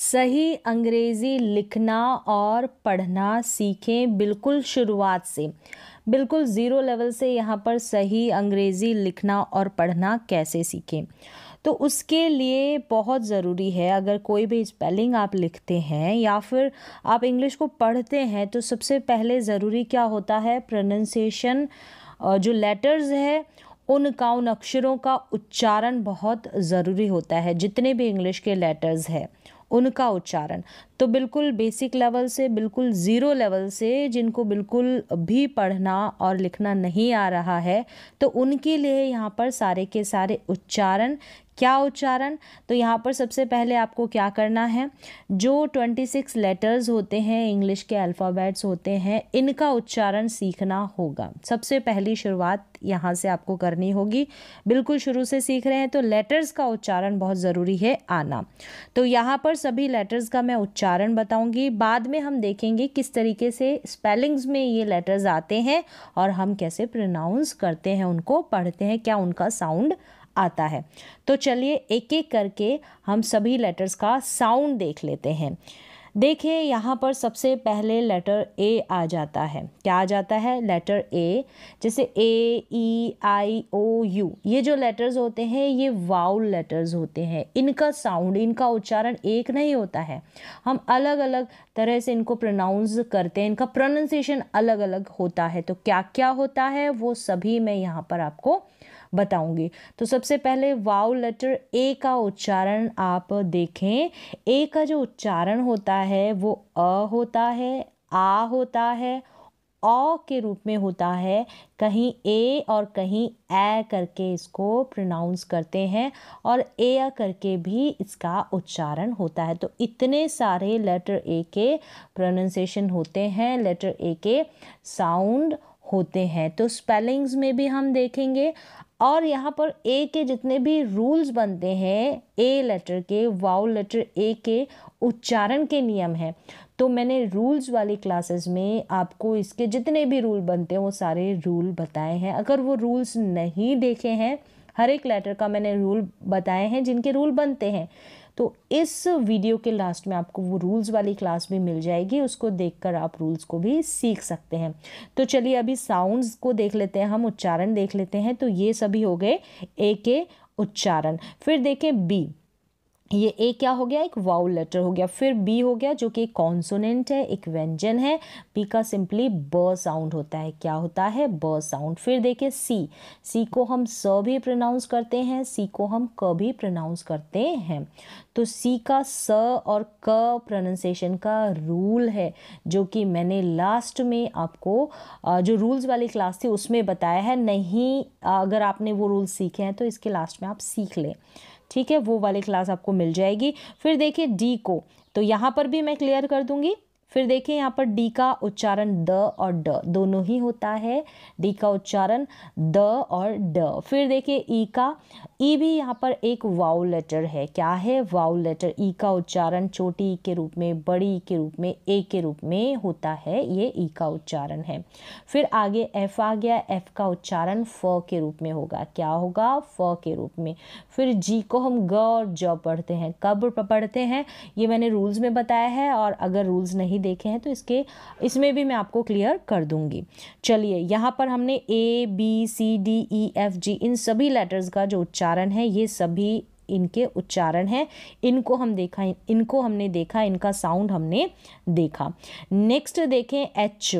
सही अंग्रेज़ी लिखना और पढ़ना सीखें बिल्कुल शुरुआत से बिल्कुल ज़ीरो लेवल से यहाँ पर सही अंग्रेज़ी लिखना और पढ़ना कैसे सीखें तो उसके लिए बहुत ज़रूरी है अगर कोई भी स्पेलिंग आप लिखते हैं या फिर आप इंग्लिश को पढ़ते हैं तो सबसे पहले ज़रूरी क्या होता है प्रोनंसिएशन जो लेटर्स है उनका उन अक्षरों का उच्चारण बहुत ज़रूरी होता है जितने भी इंग्लिश के लेटर्स हैं उनका उच्चारण तो बिल्कुल बेसिक लेवल से बिल्कुल ज़ीरो लेवल से जिनको बिल्कुल भी पढ़ना और लिखना नहीं आ रहा है तो उनके लिए यहाँ पर सारे के सारे उच्चारण क्या उच्चारण तो यहाँ पर सबसे पहले आपको क्या करना है जो ट्वेंटी सिक्स लेटर्स होते हैं इंग्लिश के अल्फ़ाबेट्स होते हैं इनका उच्चारण सीखना होगा सबसे पहली शुरुआत यहाँ से आपको करनी होगी बिल्कुल शुरू से सीख रहे हैं तो लेटर्स का उच्चारण बहुत ज़रूरी है आना तो यहाँ पर सभी लेटर्स का मैं उच्चारण उदाहरण बताऊंगी बाद में हम देखेंगे किस तरीके से स्पेलिंग्स में ये लेटर्स आते हैं और हम कैसे प्रोनाउंस करते हैं उनको पढ़ते हैं क्या उनका साउंड आता है तो चलिए एक एक करके हम सभी लेटर्स का साउंड देख लेते हैं देखिए यहाँ पर सबसे पहले लेटर ए आ जाता है क्या आ जाता है लेटर ए जैसे ए ई आई ओ यू ये जो लेटर्स होते हैं ये वाउल लेटर्स होते हैं इनका साउंड इनका उच्चारण एक नहीं होता है हम अलग अलग तरह से इनको प्रोनाउंस करते हैं इनका प्रोनाउंसिएशन अलग अलग होता है तो क्या क्या होता है वो सभी मैं यहाँ पर आपको बताऊंगी तो सबसे पहले वाव लेटर ए का उच्चारण आप देखें ए का जो उच्चारण होता है वो अ होता है आ होता है अ के रूप में होता है कहीं ए और कहीं ए करके इसको प्रोनाउंस करते हैं और ए करके भी इसका उच्चारण होता है तो इतने सारे लेटर ए के प्रोनाउंसिएशन होते हैं लेटर ए के साउंड होते हैं तो स्पेलिंग्स में भी हम देखेंगे और यहाँ पर ए के जितने भी रूल्स बनते हैं ए लेटर के वाउ लेटर ए के उच्चारण के नियम हैं तो मैंने रूल्स वाली क्लासेस में आपको इसके जितने भी रूल बनते हैं वो सारे रूल बताए हैं अगर वो रूल्स नहीं देखे हैं हर एक लेटर का मैंने रूल बताए हैं जिनके रूल बनते हैं तो इस वीडियो के लास्ट में आपको वो रूल्स वाली क्लास भी मिल जाएगी उसको देखकर आप रूल्स को भी सीख सकते हैं तो चलिए अभी साउंड्स को देख लेते हैं हम उच्चारण देख लेते हैं तो ये सभी हो गए ए के उच्चारण फिर देखें बी ये ए क्या हो गया एक वाउल लेटर हो गया फिर बी हो गया जो कि एक कॉन्सोनेंट है एक व्यंजन है बी का सिंपली ब साउंड होता है क्या होता है ब साउंड फिर देखिए सी सी को हम स भी प्रोनाउंस करते हैं सी को हम क भी प्रोनाउंस करते हैं तो सी का स और क प्रोनाउंसिएशन का रूल है जो कि मैंने लास्ट में आपको जो रूल्स वाली क्लास थी उसमें बताया है नहीं अगर आपने वो रूल्स सीखे हैं तो इसके लास्ट में आप सीख लें ठीक है वो वाली क्लास आपको मिल जाएगी फिर देखिए डी को तो यहाँ पर भी मैं क्लियर कर दूंगी फिर देखें यहाँ पर डी का उच्चारण द और ड दोनों ही होता है डी का उच्चारण द और ड फिर देखें ई e का ई e भी यहाँ पर एक वाउ लेटर है क्या है वाउ लेटर ई e का उच्चारण छोटी के रूप में बड़ी के रूप में ए के रूप में होता है ये ई का उच्चारण है फिर आगे एफ आ गया एफ का उच्चारण फ के रूप में होगा क्या होगा फ के रूप में फिर जी को हम ग और ज पढ़ते हैं कब पढ़ते हैं ये मैंने रूल्स में बताया है और अगर रूल्स नहीं नहीं देखे हैं तो इसके इसमें भी मैं आपको क्लियर कर दूंगी चलिए यहाँ पर हमने A B C D E F G इन सभी लेटर्स का जो उच्चारण है ये सभी इनके उच्चारण हैं इनको हम देखा इनको हमने देखा इनका साउंड हमने देखा नेक्स्ट देखें एच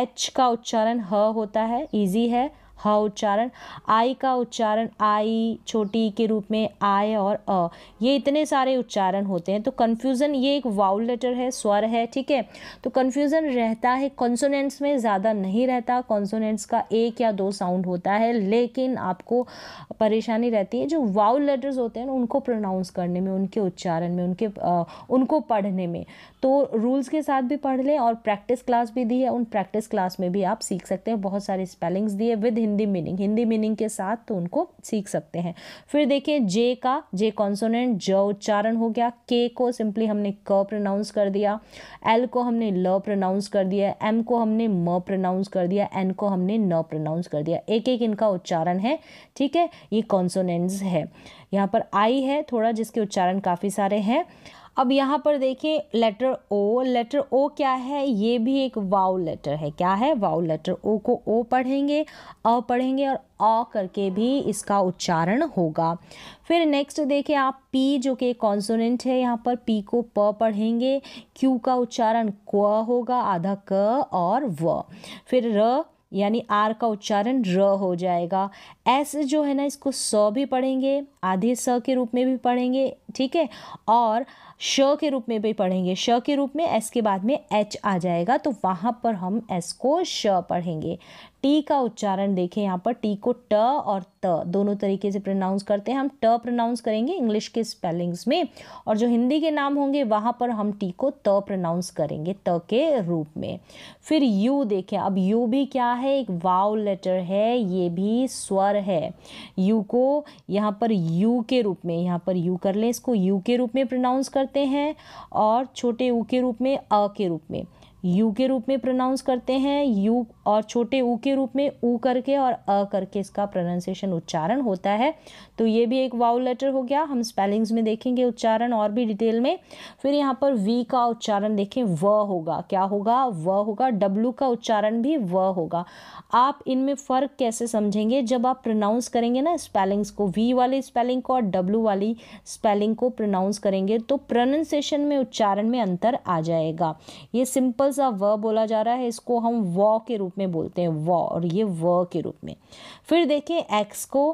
एच का उच्चारण ह होता है इजी है ह उच्चारण आई का उच्चारण आई छोटी के रूप में आय और अ ये इतने सारे उच्चारण होते हैं तो कन्फ्यूज़न ये एक वाउल लेटर है स्वर है ठीक है तो कन्फ्यूज़न रहता है कॉन्सोनेंट्स में ज़्यादा नहीं रहता कॉन्सोनेंट्स का एक या दो साउंड होता है लेकिन आपको परेशानी रहती है जो वाउल लेटर्स होते हैं उनको प्रोनाउंस करने में उनके उच्चारण में उनके आ, उनको पढ़ने में तो रूल्स के साथ भी पढ़ लें और प्रैक्टिस क्लास भी दी है उन प्रैक्टिस क्लास में भी आप सीख सकते हैं बहुत सारे स्पेलिंग्स दिए with Hindi meaning Hindi meaning के साथ तो उनको सीख सकते हैं फिर देखें जे का जे कॉन्सोनेंट ज उच्चारण हो गया के को सिंपली हमने क प्रोनाउंस कर दिया एल को हमने ल प्रोनाउंस कर दिया एम को हमने म प्रोनाउंस कर दिया एन को हमने न प्रोनाउंस कर दिया एक एक इनका उच्चारण है ठीक है ये कॉन्सोनेंट्स है यहाँ पर आई है थोड़ा जिसके उच्चारण काफ़ी सारे हैं अब यहाँ पर देखिए लेटर ओ लेटर ओ क्या है ये भी एक वाउ लेटर है क्या है वाउ लेटर ओ को ओ पढ़ेंगे अ पढ़ेंगे और अ करके भी इसका उच्चारण होगा फिर नेक्स्ट देखिए आप पी जो कि कॉन्सोनेंट है यहाँ पर पी को प पढ़ेंगे क्यू का उच्चारण क्व होगा आधा क और व फिर र यानी आर का उच्चारण र हो जाएगा एस जो है ना इसको स भी पढ़ेंगे आधे स के रूप में भी पढ़ेंगे ठीक है और श के रूप में भी पढ़ेंगे श के रूप में एस के बाद में एच आ जाएगा तो वहाँ पर हम एस को श पढ़ेंगे टी का उच्चारण देखें यहाँ पर टी को ट और त दोनों तरीके से प्रोनाउंस करते हैं हम ट प्रोनाउंस करेंगे इंग्लिश के स्पेलिंग्स में और जो हिंदी के नाम होंगे वहाँ पर हम टी को त प्रोनाउंस करेंगे त के रूप में फिर यू देखें अब यू भी क्या है एक वाव लेटर है ये भी स्वर है यू को यहाँ पर यू के रूप में यहाँ पर यू कर लें इसको यू के रूप में प्रोनाउंस करते हैं और छोटे ऊ के रूप में अ के रूप में यू के रूप में प्रोनाउंस करते हैं यू और छोटे ऊ के रूप में ऊ करके और अ करके इसका प्रोनाउंसिएशन उच्चारण होता है तो ये भी एक वाउ लेटर हो गया हम स्पेलिंग्स में देखेंगे उच्चारण और भी डिटेल में फिर यहाँ पर वी का उच्चारण देखें व होगा क्या होगा व होगा डब्लू का उच्चारण भी व होगा आप इनमें फ़र्क कैसे समझेंगे जब आप प्रोनाउंस करेंगे ना स्पेलिंग्स को वी वाली स्पेलिंग को और डब्लू वाली स्पेलिंग को प्रोनाउंस करेंगे तो प्रोनाउंसिएशन में उच्चारण में अंतर आ जाएगा ये सिंपल सा व बोला जा रहा है इसको हम व के रूप में बोलते हैं व और ये व के रूप में फिर देखें एक्स को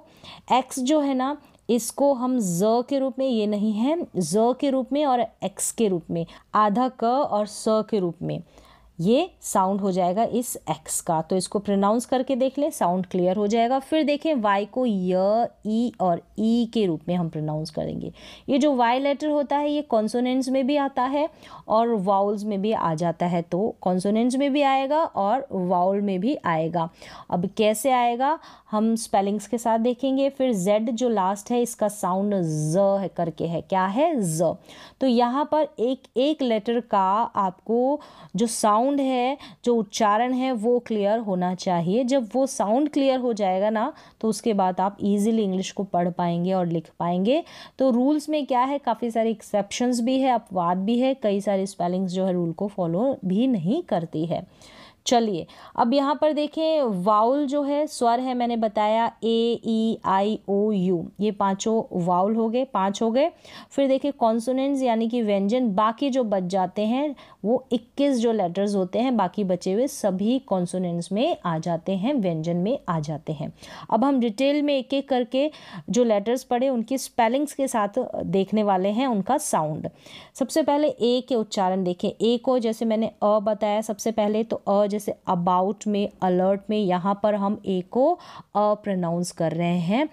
एक्स जो है है ना इसको हम ज के रूप में ये नहीं है ज के रूप में और एक्स के रूप में आधा क और स के रूप में ये साउंड हो जाएगा इस एक्स का तो इसको प्रोनाउंस करके देख लें साउंड क्लियर हो जाएगा फिर देखें वाई को य ई e और ई e के रूप में हम प्रोनाउंस करेंगे ये जो वाई लेटर होता है ये कॉन्सोनेंट्स में भी आता है और वाउल्स में भी आ जाता है तो कॉन्सोनेंट्स में भी आएगा और वाउल में भी आएगा अब कैसे आएगा हम स्पेलिंग्स के साथ देखेंगे फिर जेड जो लास्ट है इसका साउंड ज है करके है क्या है ज तो यहाँ पर एक एक लेटर का आपको जो साउंड साउंड है जो उच्चारण है वो क्लियर होना चाहिए जब वो साउंड क्लियर हो जाएगा ना तो उसके बाद आप इजीली इंग्लिश को पढ़ पाएंगे और लिख पाएंगे तो रूल्स में क्या है काफ़ी सारे एक्सेप्शंस भी है अपवाद भी है कई सारी स्पेलिंग्स जो है रूल को फॉलो भी नहीं करती है चलिए अब यहाँ पर देखें वाउल जो है स्वर है मैंने बताया ए ई आई ओ यू ये पांचों वाउल हो गए पांच हो गए फिर देखें कॉन्सोनेंट्स यानी कि व्यंजन बाकी जो बच जाते हैं वो 21 जो लेटर्स होते हैं बाकी बचे हुए सभी कॉन्सोनेंट्स में आ जाते हैं व्यंजन में आ जाते हैं अब हम डिटेल में एक एक करके जो लेटर्स पढ़े उनकी स्पेलिंग्स के साथ देखने वाले हैं उनका साउंड सबसे पहले ए के उच्चारण देखें ए को जैसे मैंने अ बताया सबसे पहले तो अ जैसे अबाउट में अलर्ट में यहाँ पर हम ए को अ कर रहे हैं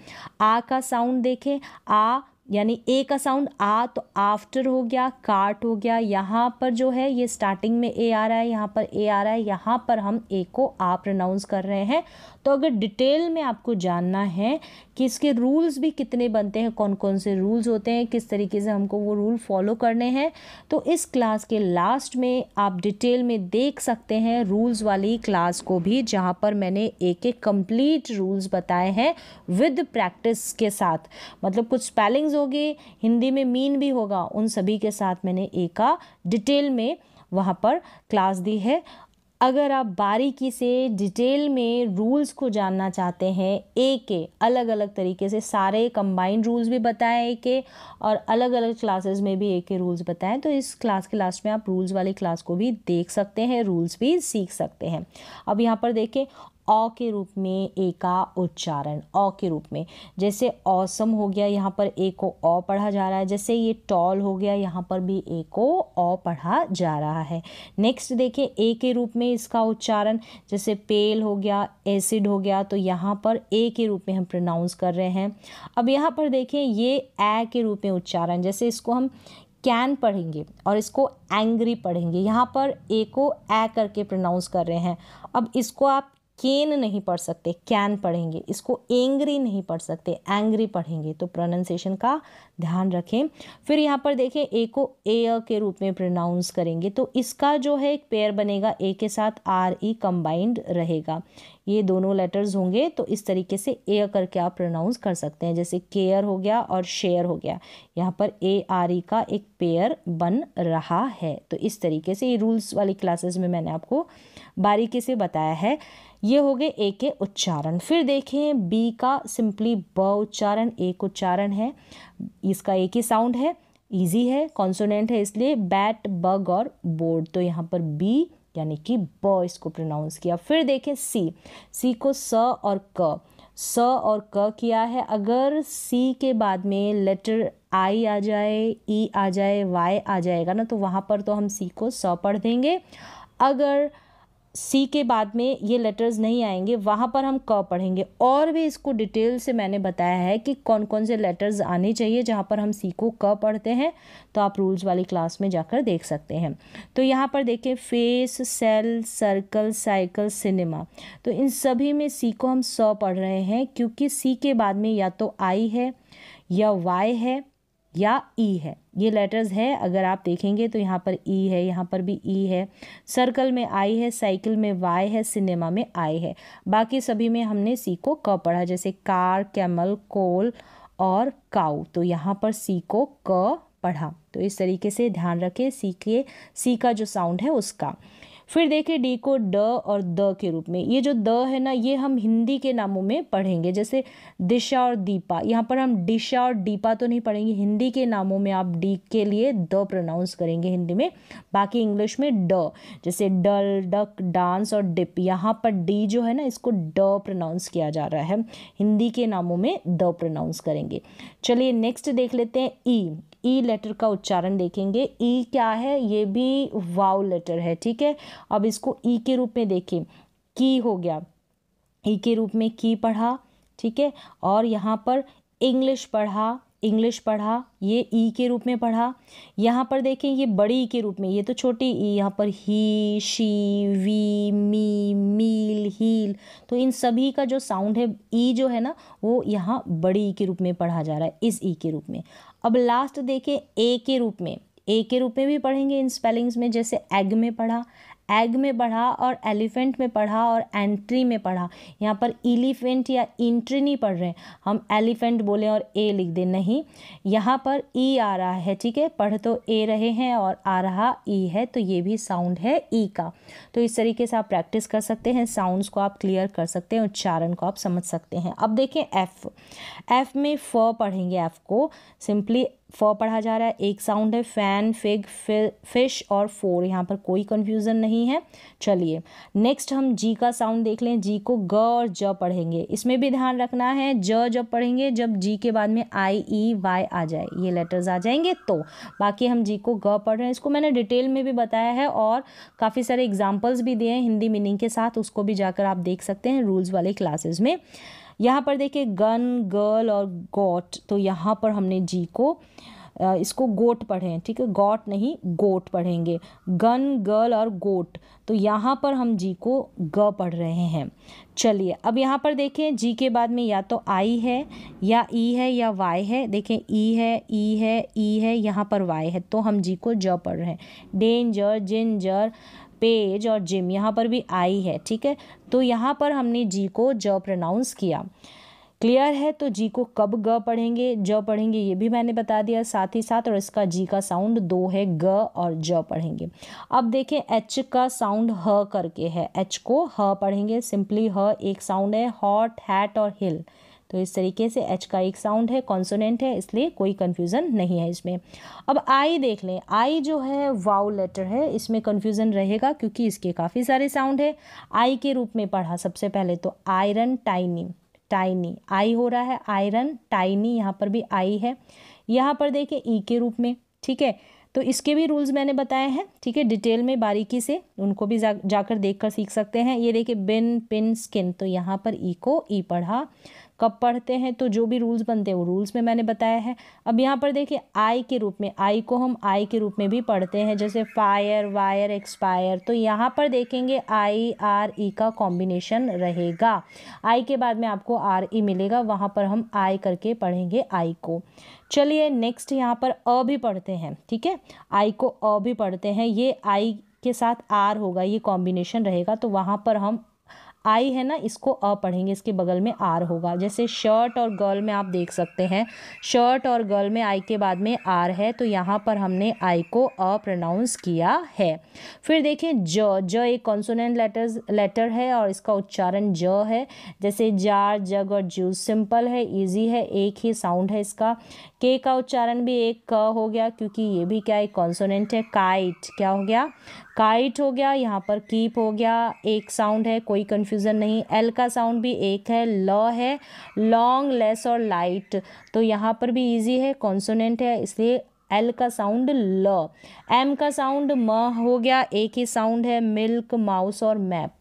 आ का साउंड देखें आ यानी ए का साउंड आ तो आफ्टर हो गया काट हो गया यहाँ पर जो है ये स्टार्टिंग में ए आ रहा है यहाँ पर ए आ रहा है यहाँ पर हम ए को आ प्रोनाउंस कर रहे हैं तो अगर डिटेल में आपको जानना है कि इसके रूल्स भी कितने बनते हैं कौन कौन से रूल्स होते हैं किस तरीके से हमको वो रूल फॉलो करने हैं तो इस क्लास के लास्ट में आप डिटेल में देख सकते हैं रूल्स वाली क्लास को भी जहाँ पर मैंने एक एक कंप्लीट रूल्स बताए हैं विद प्रैक्टिस के साथ मतलब कुछ स्पेलिंग्स होगी हिंदी में मीन भी होगा उन सभी के साथ मैंने एका डिटेल में वहाँ पर क्लास दी है अगर आप बारीकी से डिटेल में रूल्स को जानना चाहते हैं ए के अलग अलग तरीके से सारे कंबाइंड रूल्स भी बताएं ए के और अलग अलग क्लासेस में भी ए के रूल्स बताएं तो इस क्लास के लास्ट में आप रूल्स वाली क्लास को भी देख सकते हैं रूल्स भी सीख सकते हैं अब यहाँ पर देखें अ के रूप में ए का उच्चारण अ के रूप में जैसे औसम हो गया यहाँ पर ए को अ पढ़ा जा रहा है जैसे ये टॉल हो गया यहाँ पर भी ए को अ पढ़ा जा रहा है नेक्स्ट देखें ए के रूप में इसका उच्चारण जैसे पेल हो गया एसिड हो गया तो यहाँ पर ए के रूप में हम प्रोनाउंस कर रहे हैं अब यहाँ पर देखें ये ए के रूप में उच्चारण जैसे इसको हम कैन पढ़ेंगे और इसको एंग्री पढ़ेंगे यहाँ पर ए को ए करके प्रोनाउंस कर रहे हैं अब इसको आप केन नहीं पढ़ सकते कैन पढ़ेंगे इसको एंग्री नहीं पढ़ सकते एंग्री पढ़ेंगे तो प्रोनाउंसिएशन का ध्यान रखें फिर यहाँ पर देखें ए को ए के रूप में प्रोनाउंस करेंगे तो इसका जो है एक पेयर बनेगा ए के साथ आर ई कंबाइंड रहेगा ये दोनों लेटर्स होंगे तो इस तरीके से ए करके आप प्रोनाउंस कर सकते हैं जैसे केयर हो गया और शेयर हो गया यहाँ पर ए आर ई का एक पेयर बन रहा है तो इस तरीके से ये रूल्स वाली क्लासेस में मैंने आपको बारीकी से बताया है ये हो गए ए के उच्चारण फिर देखें बी का सिंपली ब उच्चारण एक उच्चारण है इसका एक ही साउंड है ईजी है कॉन्सोनेंट है इसलिए बैट बग और बोर्ड तो यहाँ पर बी यानी कि ब इसको प्रोनाउंस किया फिर देखें सी सी को स और क स और क किया है अगर सी के बाद में लेटर आई आ जाए ई e आ जाए वाई आ जाएगा ना तो वहाँ पर तो हम सी को स पढ़ देंगे अगर सी के बाद में ये लेटर्स नहीं आएंगे वहाँ पर हम क पढ़ेंगे और भी इसको डिटेल से मैंने बताया है कि कौन कौन से लेटर्स आने चाहिए जहाँ पर हम सी को क पढ़ते हैं तो आप रूल्स वाली क्लास में जाकर देख सकते हैं तो यहाँ पर देखें face cell circle cycle cinema तो इन सभी में सी को हम स पढ़ रहे हैं क्योंकि सी के बाद में या तो आई है या वाई है या ई है ये लेटर्स है अगर आप देखेंगे तो यहाँ पर ई है यहाँ पर भी ई है सर्कल में आई है साइकिल में वाई है सिनेमा में आई है बाकी सभी में हमने सी को क पढ़ा जैसे कार कैमल कोल और काउ तो यहाँ पर सी को क पढ़ा तो इस तरीके से ध्यान रखें सी के सी का जो साउंड है उसका फिर देखिए डी को ड और द के रूप में ये जो द है ना ये हम हिंदी के नामों में पढ़ेंगे जैसे दिशा और दीपा यहाँ पर हम दिशा और दीपा तो नहीं पढ़ेंगे हिंदी के नामों में आप डी के लिए द प्रोनाउंस करेंगे हिंदी में बाकी इंग्लिश में ड जैसे डल डक डांस और डिप यहाँ पर डी जो है ना इसको ड प्रोनाउंस किया जा रहा है हिंदी के नामों में द प्रोनाउंस करेंगे चलिए नेक्स्ट देख लेते हैं ई ई e लेटर का उच्चारण देखेंगे ई e क्या है ये भी वाव लेटर है ठीक है अब इसको ई e के रूप में देखें की हो गया ई के रूप में की पढ़ा ठीक है और यहाँ पर इंग्लिश पढ़ा इंग्लिश पढ़ा ये ई e के रूप में पढ़ा यहाँ पर देखें ये बड़ी ई e के रूप में ये तो छोटी ई e, यहाँ पर he she we me meal heal तो इन सभी का जो साउंड है ई जो है ना वो यहाँ बड़ी ई के रूप में पढ़ा जा रहा है इस ई के रूप में अब लास्ट देखें ए के रूप में ए के रूप में भी पढ़ेंगे इन स्पेलिंग्स में जैसे एग में पढ़ा एग में पढ़ा और एलिफेंट में पढ़ा और एंट्री में पढ़ा यहाँ पर एलिफेंट या इंट्री नहीं पढ़ रहे हम एलिफेंट बोलें और ए लिख दें नहीं यहाँ पर ई आ रहा है ठीक है पढ़ तो ए रहे हैं और आ रहा ई है तो ये भी साउंड है ई का तो इस तरीके से आप प्रैक्टिस कर सकते हैं साउंड्स को आप क्लियर कर सकते हैं उच्चारण को आप समझ सकते हैं अब देखें एफ़ एफ़ में फ पढ़ेंगे एफ़ को सिंपली फ पढ़ा जा रहा है एक साउंड है फैन फिग फिश और फोर यहाँ पर कोई कन्फ्यूज़न नहीं है चलिए नेक्स्ट हम जी का साउंड देख लें जी को ग और ज पढ़ेंगे इसमें भी ध्यान रखना है ज जब पढ़ेंगे जब जी के बाद में आई ई वाई आ जाए ये लेटर्स आ जाएंगे तो बाकी हम जी को ग पढ़ रहे हैं इसको मैंने डिटेल में भी बताया है और काफ़ी सारे एग्जाम्पल्स भी दिए हैं हिंदी मीनिंग के साथ उसको भी जाकर आप देख सकते हैं रूल्स वाले क्लासेज में यहाँ पर देखिए गन गर्ल और गोट तो यहाँ पर हमने जी को इसको गोट हैं ठीक है गॉट नहीं गोट पढ़ेंगे गन गर्ल और गोट तो यहाँ पर हम जी को ग पढ़ रहे हैं चलिए अब यहाँ पर देखें जी के बाद में या तो आई है या ई e है या वाई है देखें ई e है ई e है ई है यहाँ पर वाई है तो हम जी को ज पढ़ रहे हैं डेंजर जिंजर पेज और जिम यहाँ पर भी आई है ठीक है तो यहाँ पर हमने जी को ज प्रोनाउंस किया क्लियर है तो जी को कब ग पढ़ेंगे ज पढ़ेंगे ये भी मैंने बता दिया साथ ही साथ और इसका जी का साउंड दो है ग और ज पढ़ेंगे अब देखें एच का साउंड ह करके है एच को ह पढ़ेंगे सिंपली ह एक साउंड है हॉट हैट और हिल तो इस तरीके से एच का एक साउंड है कॉन्सोनेंट है इसलिए कोई कन्फ्यूज़न नहीं है इसमें अब आई देख लें आई जो है वाउ लेटर है इसमें कन्फ्यूज़न रहेगा क्योंकि इसके काफ़ी सारे साउंड है आई के रूप में पढ़ा सबसे पहले तो आयरन टाइनी टाइनी आई हो रहा है आयरन टाइनी यहाँ पर भी आई है यहाँ पर देखें ई e के रूप में ठीक है तो इसके भी रूल्स मैंने बताए हैं ठीक है डिटेल में बारीकी से उनको भी जा, जाकर देख कर सीख सकते हैं ये देखिए बिन पिन स्किन तो यहाँ पर ई e को ई e पढ़ा कब पढ़ते हैं तो जो भी रूल्स बनते हैं वो रूल्स में मैंने बताया है अब यहाँ पर देखिए आई के रूप में आई को हम आई के रूप में भी पढ़ते हैं जैसे फायर वायर एक्सपायर तो यहाँ पर देखेंगे आई आर ई का कॉम्बिनेशन रहेगा आई के बाद में आपको आर ई e मिलेगा वहाँ पर हम आई करके पढ़ेंगे आई को चलिए नेक्स्ट यहाँ पर अ भी पढ़ते हैं ठीक है आई को अ भी पढ़ते हैं ये आई के साथ आर होगा ये कॉम्बिनेशन रहेगा तो वहाँ पर हम आई है ना इसको अ पढ़ेंगे इसके बगल में आर होगा जैसे शर्ट और गर्ल में आप देख सकते हैं शर्ट और गर्ल में आई के बाद में आर है तो यहाँ पर हमने आई को अ प्रोनाउंस किया है फिर देखें ज ज एक कॉन्सोनेंट लेटर्स लेटर है और इसका उच्चारण ज है जैसे जार जग और जूस सिंपल है ईजी है एक ही साउंड है इसका के का उच्चारण भी एक क हो गया क्योंकि ये भी क्या एक कॉन्सोनेंट है काइट क्या हो गया काइट हो गया यहाँ पर कीप हो गया एक साउंड है कोई कन्फ्यूज़न नहीं एल का साउंड भी एक है ल है लॉन्ग लेस और लाइट तो यहाँ पर भी ईजी है कॉन्सोनेंट है इसलिए एल का साउंड ल एम का साउंड म हो गया एक ही साउंड है मिल्क माउस और मैप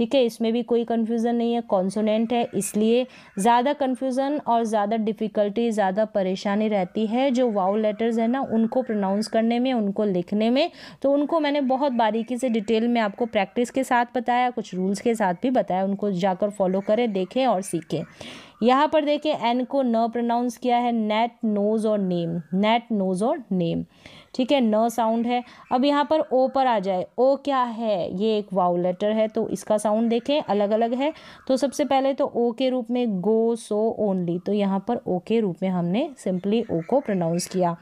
ठीक है इसमें भी कोई कन्फ्यूज़न नहीं है कॉन्सोनेंट है इसलिए ज़्यादा कन्फ्यूज़न और ज़्यादा डिफ़िकल्टी ज़्यादा परेशानी रहती है जो वाओ लेटर्स है ना उनको प्रोनाउंस करने में उनको लिखने में तो उनको मैंने बहुत बारीकी से डिटेल में आपको प्रैक्टिस के साथ बताया कुछ रूल्स के साथ भी बताया उनको जाकर फॉलो करें देखें और सीखें यहाँ पर देखें एन को न प्रोनाउंस किया है नेट नोज़ और नेम नेट नोज़ और नेम ठीक है न साउंड है अब यहाँ पर ओ पर आ जाए ओ क्या है ये एक वाउ लेटर है तो इसका साउंड देखें अलग अलग है तो सबसे पहले तो ओ के रूप में गो सो ओनली तो यहाँ पर ओ के रूप में हमने सिंपली ओ को प्रोनाउंस किया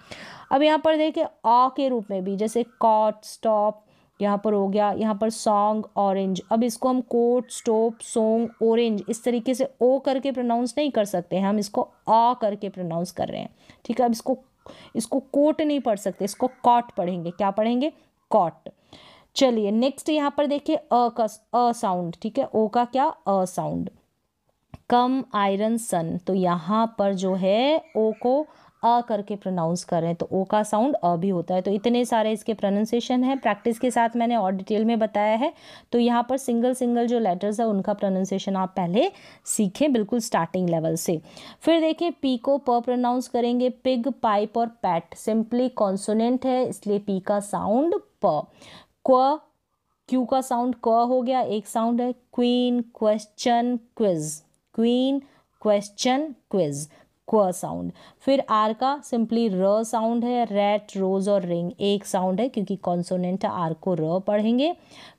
अब यहाँ पर देखें आ के रूप में भी जैसे कॉट स्टॉप यहाँ पर हो गया यहाँ पर सॉन्ग ऑरेंज अब इसको हम कोट स्टोप सोंग ऑरेंज इस तरीके से ओ करके प्रोनाउंस नहीं कर सकते हैं हम इसको आ करके प्रोनाउंस कर रहे हैं ठीक है अब इसको इसको कोट नहीं पढ़ सकते इसको कॉट पढ़ेंगे क्या पढ़ेंगे कॉट चलिए नेक्स्ट यहाँ पर देखिए अ का अ साउंड ठीक है ओ का क्या अ साउंड कम आयरन सन तो यहाँ पर जो है ओ को आ करके प्रोनाउंस करें तो ओ का साउंड अ भी होता है तो इतने सारे इसके प्रोनाउंसिएशन है प्रैक्टिस के साथ मैंने और डिटेल में बताया है तो यहाँ पर सिंगल सिंगल जो लेटर्स है उनका प्रोनाउंसिएशन आप पहले सीखें बिल्कुल स्टार्टिंग लेवल से फिर देखिए पी को प प्रोनाउंस करेंगे पिग पाइप और पैट सिंपली कॉन्सोनेंट है इसलिए पी का साउंड प क्व क्यू का साउंड क हो गया एक साउंड है queen question quiz queen question quiz क्व साउंड फिर आर का सिंपली र साउंड है रेट रोज और रिंग एक साउंड है क्योंकि कॉन्सोनेंट आर को र पढ़ेंगे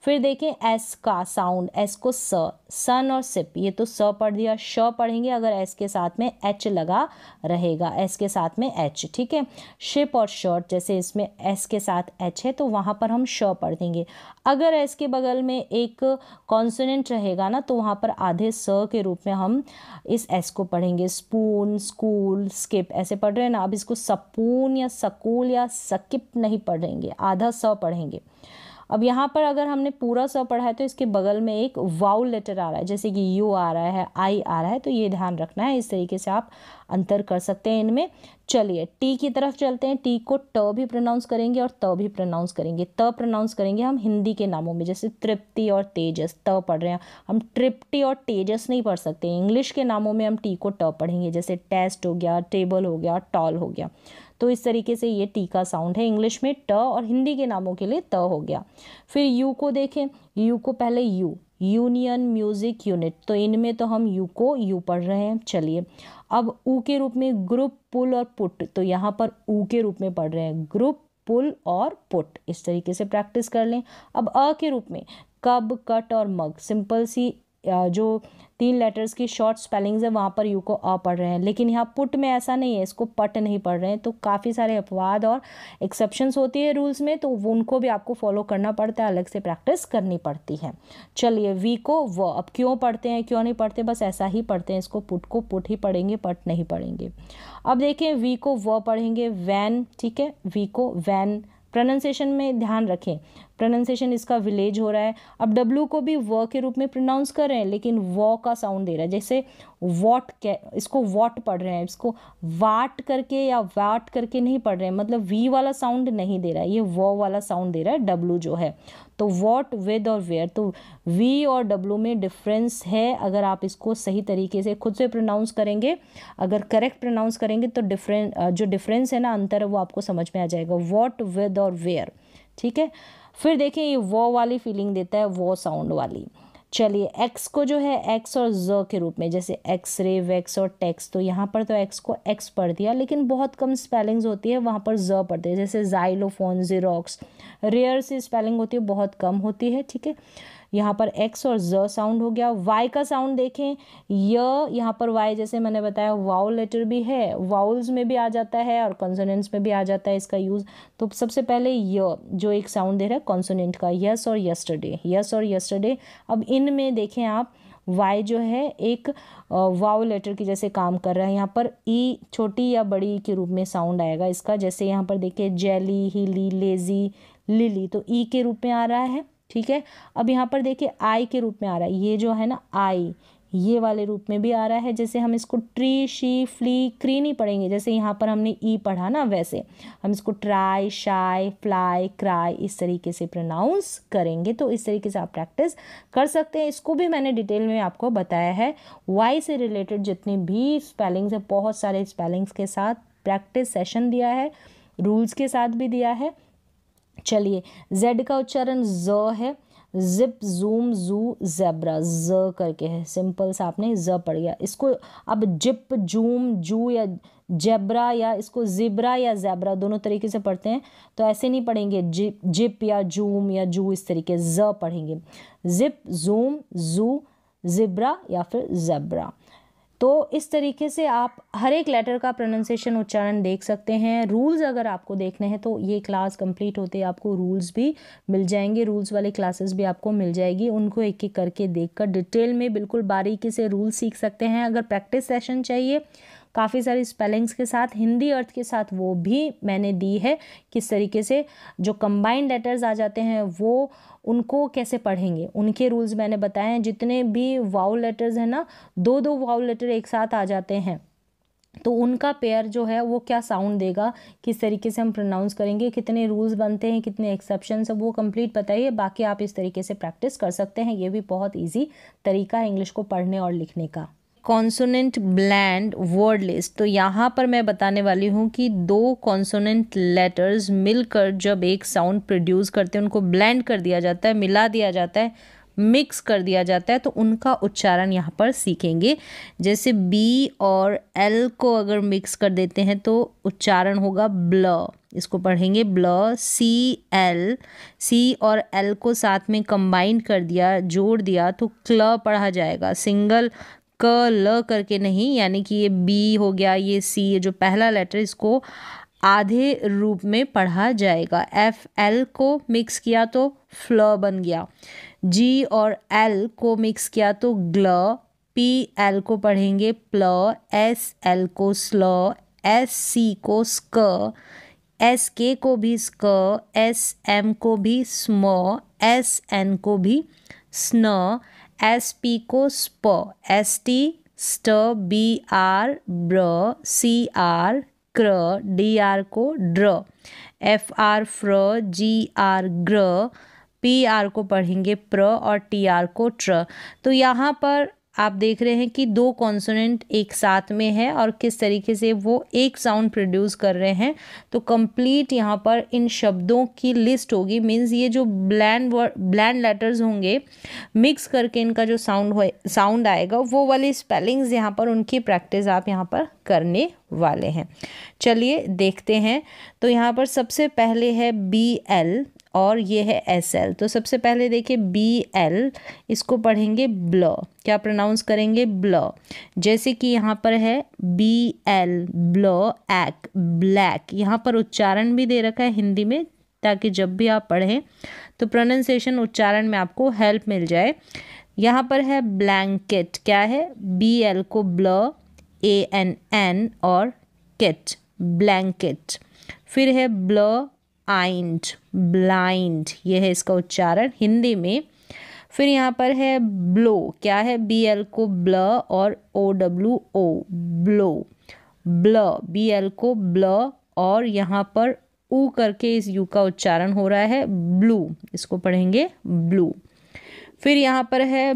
फिर देखें एस का साउंड एस को स सन और सिप ये तो स पढ़ दिया श पढ़ेंगे अगर एस के साथ में एच लगा रहेगा एस के साथ में एच ठीक है शिप और शर्ट जैसे इसमें एस के साथ एच है तो वहाँ पर हम श पढ़ देंगे अगर एस के बगल में एक कॉन्सोनेंट रहेगा ना तो वहाँ पर आधे स के रूप में हम इस एस को पढ़ेंगे स्पून स्कूल स्किप ऐसे पढ़ रहे हैं ना अब इसको सपून या सकूल या सकिप नहीं पढ़ेंगे आधा स पढ़ेंगे अब यहाँ पर अगर हमने पूरा स पढ़ा है तो इसके बगल में एक वाउ लेटर आ रहा है जैसे कि यू आ रहा है आई आ रहा है तो ये ध्यान रखना है इस तरीके से आप अंतर कर सकते हैं इनमें चलिए टी की तरफ चलते हैं टी को ट भी प्रोनाउंस करेंगे और त भी प्रोनाउंस करेंगे त प्रोनाउंस करेंगे हम हिंदी के नामों में जैसे तृप्ति और तेजस त पढ़ रहे हैं हम ट्रिप्टी और तेजस नहीं पढ़ सकते इंग्लिश के नामों में हम टी को ट पढ़ेंगे जैसे टेस्ट हो गया टेबल हो गया टॉल हो गया तो इस तरीके से ये टी का साउंड है इंग्लिश में ट और हिंदी के नामों के लिए त हो गया फिर यू को देखें यू को पहले यू यूनियन म्यूज़िक यूनिट तो इनमें तो हम यू को यू पढ़ रहे हैं चलिए अब ऊ के रूप में ग्रुप पुल और पुट तो यहाँ पर ऊ के रूप में पढ़ रहे हैं ग्रुप पुल और पुट इस तरीके से प्रैक्टिस कर लें अब अ के रूप में कब कट और मग सिंपल सी जो तीन लेटर्स की शॉर्ट स्पेलिंग्स है वहाँ पर यू को अ पढ़ रहे हैं लेकिन यहाँ पुट में ऐसा नहीं है इसको पट नहीं पढ़ रहे हैं तो काफ़ी सारे अपवाद और एक्सेप्शंस होती है रूल्स में तो उनको भी आपको फॉलो करना पड़ता है अलग से प्रैक्टिस करनी पड़ती है चलिए वी को व अब क्यों पढ़ते हैं क्यों नहीं पढ़ते बस ऐसा ही पढ़ते हैं इसको पुट को पुट ही पढ़ेंगे पट नहीं पढ़ेंगे अब देखें वी को व पढ़ेंगे वैन ठीक है वी को वैन प्रोनाउंसिएशन में ध्यान रखें प्रोनाउंसिएशन इसका विलेज हो रहा है अब डब्ल्यू को भी व के रूप में प्रोनाउंस कर रहे हैं लेकिन व का साउंड दे रहा है जैसे वॉट इसको वॉट पढ़ रहे हैं इसको वाट करके या वाट करके नहीं पढ़ रहे हैं मतलब वी वाला साउंड नहीं दे रहा है ये व वाला साउंड दे रहा है डब्लू जो है तो वॉट विद और वेयर तो वी और डब्लू में डिफरेंस है अगर आप इसको सही तरीके से खुद से प्रोनाउंस करेंगे अगर करेक्ट प्रोनाउंस करेंगे तो डिफरें जो डिफरेंस है ना अंतर है वो आपको समझ में आ जाएगा वॉट विद और वेयर ठीक है फिर देखें ये वो वाली फीलिंग देता है वो साउंड वाली चलिए एक्स को जो है एक्स और ज के रूप में जैसे एक्स रे वैक्स और टैक्स तो यहाँ पर तो एक्स को एक्स पढ़ दिया लेकिन बहुत कम स्पेलिंग्स होती है वहाँ पर ज पढ़ते हैं जैसे जाइलोफोन जीरोक्स रेयर से स्पेलिंग होती है बहुत कम होती है ठीक है यहाँ पर एक्स और ज साउंड हो गया वाई का साउंड देखें य यहाँ पर वाई जैसे मैंने बताया वाउल लेटर भी है वाउल्स में भी आ जाता है और कॉन्सोनेंट्स में भी आ जाता है इसका यूज़ तो सबसे पहले य जो एक साउंड दे रहा है कॉन्सोनेंट का यस और यस्टरडे यस और यस्टरडे अब इनमें देखें आप वाई जो है एक वाव लेटर की जैसे काम कर रहा है यहाँ पर ई e छोटी या बड़ी के रूप में साउंड आएगा इसका जैसे यहाँ पर देखिए जेली हिली लेज़ी लिली तो ई e के रूप में आ रहा है ठीक है अब यहाँ पर देखिए आई के रूप में आ रहा है ये जो है ना आई ये वाले रूप में भी आ रहा है जैसे हम इसको ट्री शी फ्ली क्री नहीं पढ़ेंगे जैसे यहाँ पर हमने ई e पढ़ा ना वैसे हम इसको ट्राई शाई फ्लाई क्राई इस तरीके से प्रोनाउंस करेंगे तो इस तरीके से आप प्रैक्टिस कर सकते हैं इसको भी मैंने डिटेल में आपको बताया है वाई से रिलेटेड जितने भी स्पेलिंग्स हैं बहुत सारे स्पेलिंग्स के साथ प्रैक्टिस सेशन दिया है रूल्स के साथ भी दिया है चलिए जेड का उच्चारण ज है जिप जूम जू जेब्रा ज करके है सिंपल सा आपने ज पढ़ गया इसको अब जिप जूम जू या जेब्रा या इसको जिब्रा या जेब्रा दोनों तरीके से पढ़ते हैं तो ऐसे नहीं पढ़ेंगे जिप जिप या जूम या जू इस तरीके ज पढ़ेंगे जिप जूम जू जिब्रा या फिर जेब्रा तो इस तरीके से आप हर एक लेटर का प्रोनाउंसिएशन उच्चारण देख सकते हैं रूल्स अगर आपको देखने हैं तो ये क्लास कंप्लीट होते आपको रूल्स भी मिल जाएंगे रूल्स वाले क्लासेस भी आपको मिल जाएगी उनको एक एक करके देखकर डिटेल में बिल्कुल बारीकी से रूल्स सीख सकते हैं अगर प्रैक्टिस सेशन चाहिए काफ़ी सारी स्पेलिंग्स के साथ हिंदी अर्थ के साथ वो भी मैंने दी है किस तरीके से जो कंबाइंड लेटर्स आ जाते हैं वो उनको कैसे पढ़ेंगे उनके रूल्स मैंने बताए हैं जितने भी वाउ लेटर्स हैं ना दो दो वाउ लेटर एक साथ आ जाते हैं तो उनका पेयर जो है वो क्या साउंड देगा किस तरीके से हम प्रोनाउंस करेंगे कितने रूल्स बनते हैं कितने एक्सेप्शन है वो कंप्लीट बताइए बाकी आप इस तरीके से प्रैक्टिस कर सकते हैं ये भी बहुत ईजी तरीका है इंग्लिश को पढ़ने और लिखने का कॉन्सोनेंट ब्लैंड वर्ड लिस्ट तो यहाँ पर मैं बताने वाली हूँ कि दो कॉन्सोनेंट लेटर्स मिलकर जब एक साउंड प्रोड्यूस करते हैं उनको ब्लैंड कर दिया जाता है मिला दिया जाता है मिक्स कर दिया जाता है तो उनका उच्चारण यहाँ पर सीखेंगे जैसे बी और एल को अगर मिक्स कर देते हैं तो उच्चारण होगा ब्ल इसको पढ़ेंगे ब्ल सी एल सी और एल को साथ में कंबाइन कर दिया जोड़ दिया तो क्ल पढ़ा जाएगा सिंगल क ल करके नहीं यानी कि ये बी हो गया ये सी ये जो पहला लेटर इसको आधे रूप में पढ़ा जाएगा एफ एल को मिक्स किया तो फ्ल बन गया जी और एल को मिक्स किया तो ग्ल पी एल को पढ़ेंगे प्ल एस एल को स्ल एस सी को स्क एस के को भी स्क एस एम को भी स्म एस एन को भी स्न एस पी को स्प एस टी स्ट बी आर ब्र सी आर क्र डी आर को ड्र एफ आर फ्र जी आर ग्र पी आर को पढ़ेंगे प्र और टी आर को ट्र तो यहाँ पर आप देख रहे हैं कि दो कॉन्सोनेंट एक साथ में है और किस तरीके से वो एक साउंड प्रोड्यूस कर रहे हैं तो कंप्लीट यहाँ पर इन शब्दों की लिस्ट होगी मीन्स ये जो ब्लैंड ब्लैंड लेटर्स होंगे मिक्स करके इनका जो साउंड साउंड आएगा वो वाली स्पेलिंग्स यहाँ पर उनकी प्रैक्टिस आप यहाँ पर करने वाले हैं चलिए देखते हैं तो यहाँ पर सबसे पहले है बी एल और ये है एस एल तो सबसे पहले देखिए बी एल इसको पढ़ेंगे ब्ल क्या प्रोनाउंस करेंगे ब्ल जैसे कि यहाँ पर है बी एल ब्ल एक ब्लैक यहाँ पर उच्चारण भी दे रखा है हिंदी में ताकि जब भी आप पढ़ें तो प्रोनाउंसिएशन उच्चारण में आपको हेल्प मिल जाए यहाँ पर है ब्लैंकेट क्या है बी एल को ब्ल ए एन एन और किट ब्लैंकेट फिर है ब्ल आइंड ब्लाइंड ये है इसका उच्चारण हिंदी में फिर यहाँ पर है ब्लो क्या है बी एल को ब्ल और ओ डब्ल्यू ओ ब्लो ब्ल बी एल को ब्ल और यहाँ पर ऊ करके इस यू का उच्चारण हो रहा है ब्लू इसको पढ़ेंगे ब्लू फिर यहाँ पर है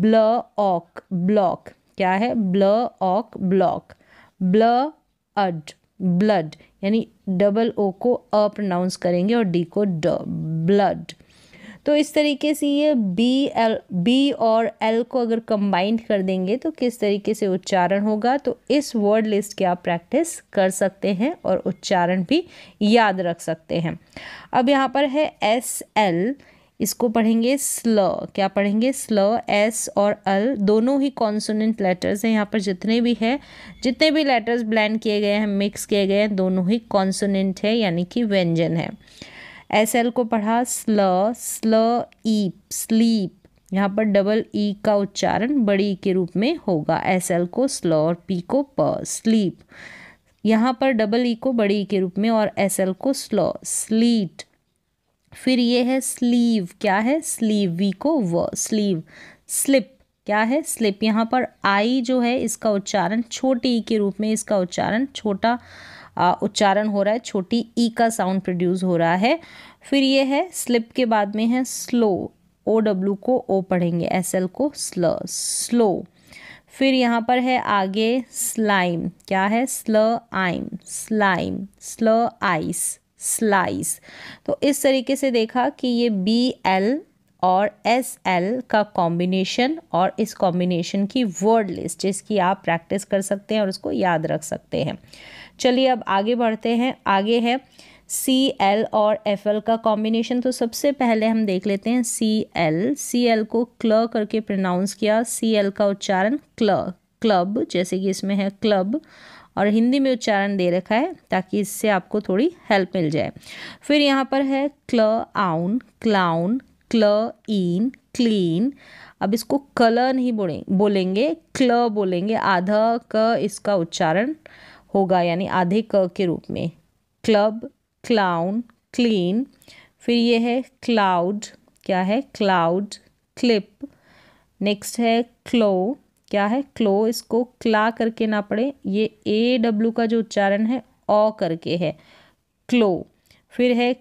ब्ल ऑक ब्लॉक क्या है ब्ल ऑक ब्लॉक ब्ल अड ब्लड यानी डबल ओ को अ प्रोनाउंस करेंगे और डी को ड ब्लड तो इस तरीके से ये बी एल बी और एल को अगर कंबाइंड कर देंगे तो किस तरीके से उच्चारण होगा तो इस वर्ड लिस्ट के आप प्रैक्टिस कर सकते हैं और उच्चारण भी याद रख सकते हैं अब यहाँ पर है एस एल इसको पढ़ेंगे स्ल क्या पढ़ेंगे स्ल एस और अल दोनों ही कॉन्सोनेंट लेटर्स हैं यहाँ पर जितने भी है जितने भी लेटर्स ब्लेंड किए गए हैं मिक्स किए गए हैं दोनों ही कॉन्सोनेंट है यानी कि व्यंजन है एस एल को पढ़ा स्ल स्ल ईप स्लीप यहाँ पर डबल ई e का उच्चारण बड़ी e के रूप में होगा एस एल को स्ल और पी को प स्लीप यहाँ पर डबल ई e को बड़ी के रूप में और एस एल को स्ल स्लीट फिर ये है स्लीव क्या है स्लीव वी को व स्लीव स्लिप क्या है स्लिप यहाँ पर आई जो है इसका उच्चारण छोटी ई e के रूप में इसका उच्चारण छोटा उच्चारण हो रहा है छोटी ई e का साउंड प्रोड्यूस हो रहा है फिर ये है स्लिप के बाद में है स्लो ओ डब्ल्यू को ओ पढ़ेंगे एस एल को स्ल स्लो फिर यहाँ पर है आगे स्लाइम क्या है स्ल आइम स्लाइम स्ल आइस स्लाइस तो इस तरीके से देखा कि ये बी एल और एस एल का कॉम्बिनेशन और इस कॉम्बिनेशन की वर्ड लिस्ट जिसकी आप प्रैक्टिस कर सकते हैं और उसको याद रख सकते हैं चलिए अब आगे बढ़ते हैं आगे है सी एल और एफ एल का कॉम्बिनेशन तो सबसे पहले हम देख लेते हैं सी एल सी एल को क्ल करके प्रोनाउंस किया सी एल का उच्चारण क्ल क्लब जैसे कि इसमें है क्लब और हिंदी में उच्चारण दे रखा है ताकि इससे आपको थोड़ी हेल्प मिल जाए फिर यहाँ पर है क्ल आउन क्लाउन क्ल इन क्लीन अब इसको कल नहीं बोले बोलेंगे क्ल बोलेंगे आधा क इसका उच्चारण होगा यानी आधे क के रूप में क्लब क्लाउन क्लीन फिर ये है क्लाउड क्या है क्लाउड क्लिप नेक्स्ट है क्लो क्या है क्लो इसको क्ला करके ना पड़े ये ए डब्ल्यू का जो उच्चारण है ओ करके है क्लो फिर है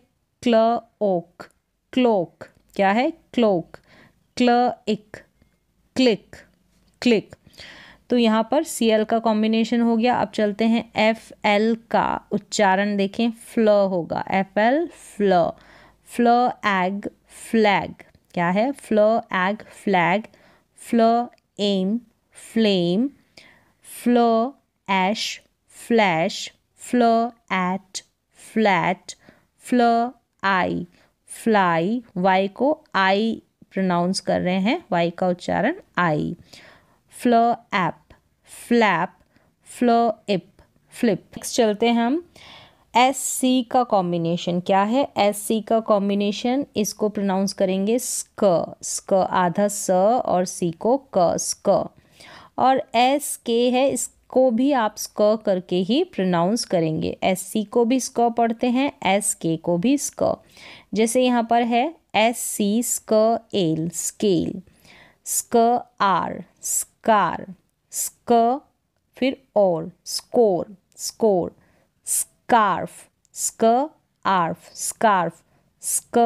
क्ल ओक क्लोक क्या है क्लोक क्ल इक क्लिक क्लिक तो यहाँ पर सी एल का कॉम्बिनेशन हो गया अब चलते हैं एफ एल का उच्चारण देखें फ्ल होगा एफ एल फ्ल फ्ल एग फ्लैग क्या है फ्ल एग फ्लैग फ्ल एम flame, flow, ash, flash, flow, at, flat, flow, I fly Y को आई प्रोनाउंस कर रहे हैं वाई का उच्चारण I flow, app, flap flow, ip, flip next चलते हैं हम एस सी का कॉम्बिनेशन क्या है एस सी का कॉम्बिनेशन इसको प्रोनाउंस करेंगे स्क स्क आधा स और सी को क स्क और एस के है इसको भी आप स्क करके ही प्रोनाउंस करेंगे एस सी को भी स्क पढ़ते हैं एस के को भी स्क जैसे यहाँ पर है एस सी स्क एल स्केल स्क आर स्कार स्क फिर और स्कोर स्कोर स्कार्फ स्क आर्फ स्कार्फ स्क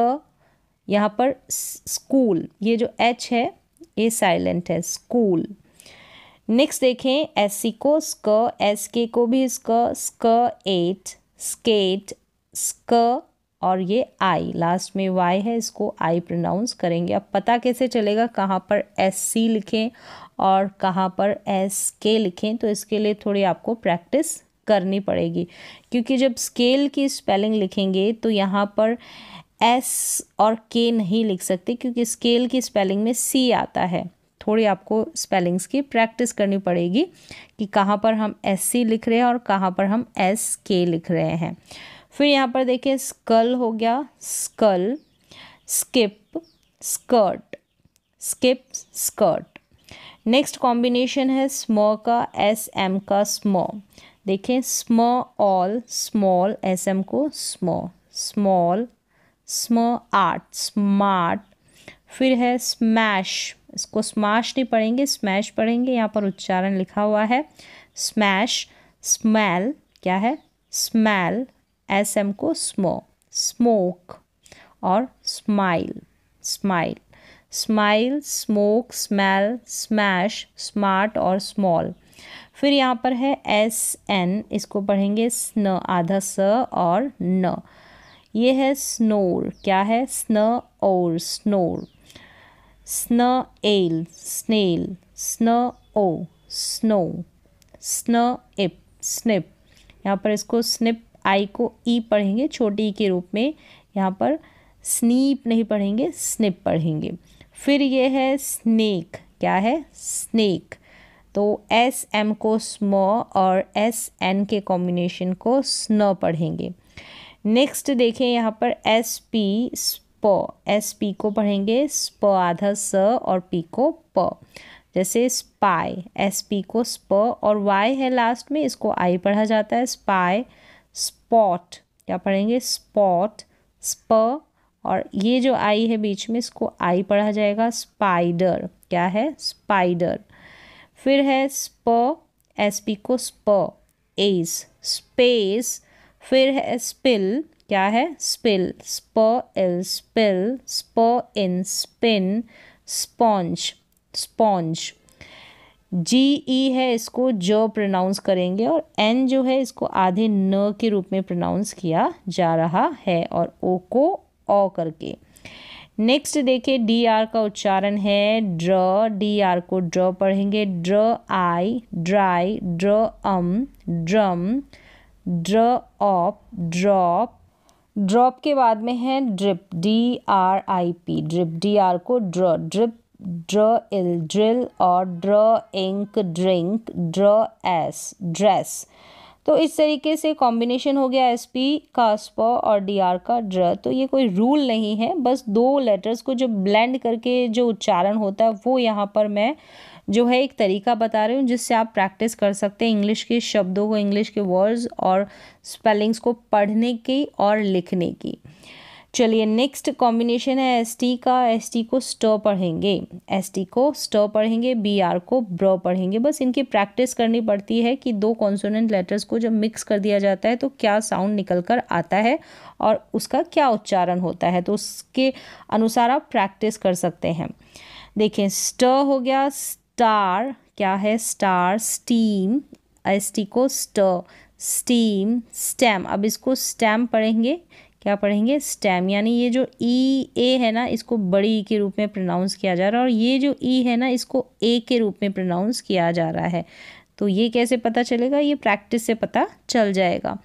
यहाँ पर स्कूल ये जो एच है ये साइलेंट है स्कूल नेक्स्ट देखें एस सी को स्क एस के को भी स्क स्क एट स्केट स्क और ये आई लास्ट में वाई है इसको आई प्रोनाउंस करेंगे अब पता कैसे चलेगा कहाँ पर एस सी लिखें और कहाँ पर एस के लिखें तो इसके लिए थोड़ी आपको प्रैक्टिस करनी पड़ेगी क्योंकि जब स्केल की स्पेलिंग लिखेंगे तो यहाँ पर एस और के नहीं लिख सकते क्योंकि स्केल की स्पेलिंग में सी आता है थोड़ी आपको स्पेलिंग्स की प्रैक्टिस करनी पड़ेगी कि कहाँ पर हम एस सी लिख रहे हैं और कहाँ पर हम एस के लिख रहे हैं फिर यहाँ पर देखिए स्कल हो गया skull skip skirt skip skirt next combination है स्म का एस एम का स्म देखें स्म ऑल स्मॉल एस एम को स्म स्मॉल स्म आर्ट स्मार्ट फिर है स्मैश इसको स्मैश नहीं पढ़ेंगे स्मैश पढ़ेंगे यहाँ पर उच्चारण लिखा हुआ है स्मैश स्मैल क्या है स्मैल एस एम को स्मो स्मोक और smile smile smile smoke smell smash smart और स्मॉल फिर यहाँ पर है एस एन इसको पढ़ेंगे स्न आधा स और न ये है स्नोर क्या है स्न और snore snail snail snow snow snip snip यहाँ पर इसको स्निप आई को ई e पढ़ेंगे छोटी ई e के रूप में यहाँ पर स्नीप नहीं पढ़ेंगे स्निप पढ़ेंगे फिर ये है स्नेक क्या है स्नेक तो एस एम को स्म और एस एन के कॉम्बिनेशन को स्न पढ़ेंगे नेक्स्ट देखें यहाँ पर एस पी प एस पी को पढ़ेंगे स्प आधा स और पी को प जैसे स्पाई एस पी को स्प और वाई है लास्ट में इसको आई पढ़ा जाता है स्पाई स्पॉट क्या पढ़ेंगे स्पॉट स्प और ये जो आई है बीच में इसको आई पढ़ा जाएगा स्पाइडर क्या है स्पाइडर फिर है स्प एस पी को स्प एस स्पेस फिर है स्पिल क्या है स्पिल स्प एल स्पिल स्प इन spin sponge sponge G E है इसको ज प्रोनाउंस करेंगे और एन जो है इसको आधे न के रूप में प्रोनाउंस किया जा रहा है और ओ को ओ करके नेक्स्ट देखिए डी आर का उच्चारण है ड्र डी आर को ड्र पढ़ेंगे ड्र आई ड्राई ड्र अम ड्रम ड्र ऑप ड्रॉप ड्रॉप के बाद में है drip D R I P drip D R को ड्र ड्रिप ड्र इल ड्रिल और ड्र इंक ड्रिंक ड्र एस ड्रेस तो इस तरीके से कॉम्बिनेशन हो गया एस पी का स्प और डी आर का ड्र तो ये कोई रूल नहीं है बस दो लेटर्स को जो ब्लेंड करके जो उच्चारण होता है वो यहाँ पर मैं जो है एक तरीका बता रही हूँ जिससे आप प्रैक्टिस कर सकते हैं इंग्लिश के शब्दों को इंग्लिश के वर्ड्स और स्पेलिंग्स को पढ़ने की और लिखने की चलिए नेक्स्ट कॉम्बिनेशन है एस टी का एस टी को स्ट पढ़ेंगे एस टी को स्ट पढ़ेंगे बी आर को ब्र पढ़ेंगे बस इनकी प्रैक्टिस करनी पड़ती है कि दो कॉन्सोनेंट लेटर्स को जब मिक्स कर दिया जाता है तो क्या साउंड निकल कर आता है और उसका क्या उच्चारण होता है तो उसके अनुसार आप प्रैक्टिस कर सकते हैं देखें स्ट हो गया स्टार क्या है स्टार स्टीम एस टी को स्ट स्टीम स्टैम अब इसको स्टैम पढ़ेंगे क्या पढ़ेंगे स्टैम यानी ये जो ई ए है ना इसको बड़ी ई के रूप में प्रोनाउंस किया जा रहा है और ये जो ई है ना इसको ए के रूप में प्रोनाउंस किया जा रहा है तो ये कैसे पता चलेगा ये प्रैक्टिस से पता चल जाएगा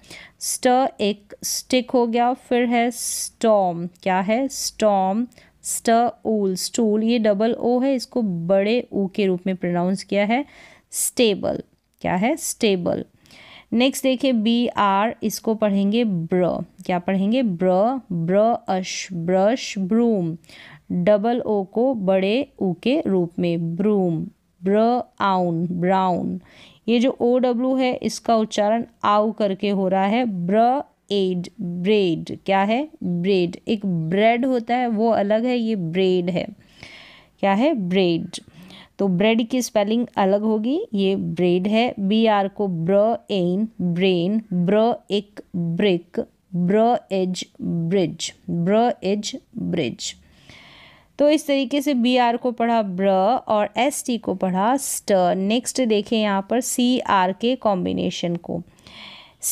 स्ट एक स्टिक हो गया फिर है स्टॉम क्या है स्टॉम स्ट ओल स्टूल ये डबल ओ है इसको बड़े ऊ के रूप में प्रोनाउंस किया है स्टेबल क्या है स्टेबल नेक्स्ट देखिए बी आर इसको पढ़ेंगे ब्र क्या पढ़ेंगे ब्र ब्र अश ब्रश ब्रूम डबल ओ को बड़े ऊ के रूप में ब्रूम ब्र आउन ब्राउन ये जो ओ डब्ल्यू है इसका उच्चारण आउ करके हो रहा है ब्र एड ब्रेड क्या है ब्रेड एक ब्रेड होता है वो अलग है ये ब्रेड है क्या है ब्रेड तो ब्रेड की स्पेलिंग अलग होगी ये ब्रेड है बी आर को ब्र एन ब्रेन ब्र एक ब्रिक ब्र एज ब्रिज ब्र एज ब्रिज तो इस तरीके से बी आर को पढ़ा ब्र और एस टी को पढ़ा स्ट नेक्स्ट देखें यहाँ पर सी आर के कॉम्बिनेशन को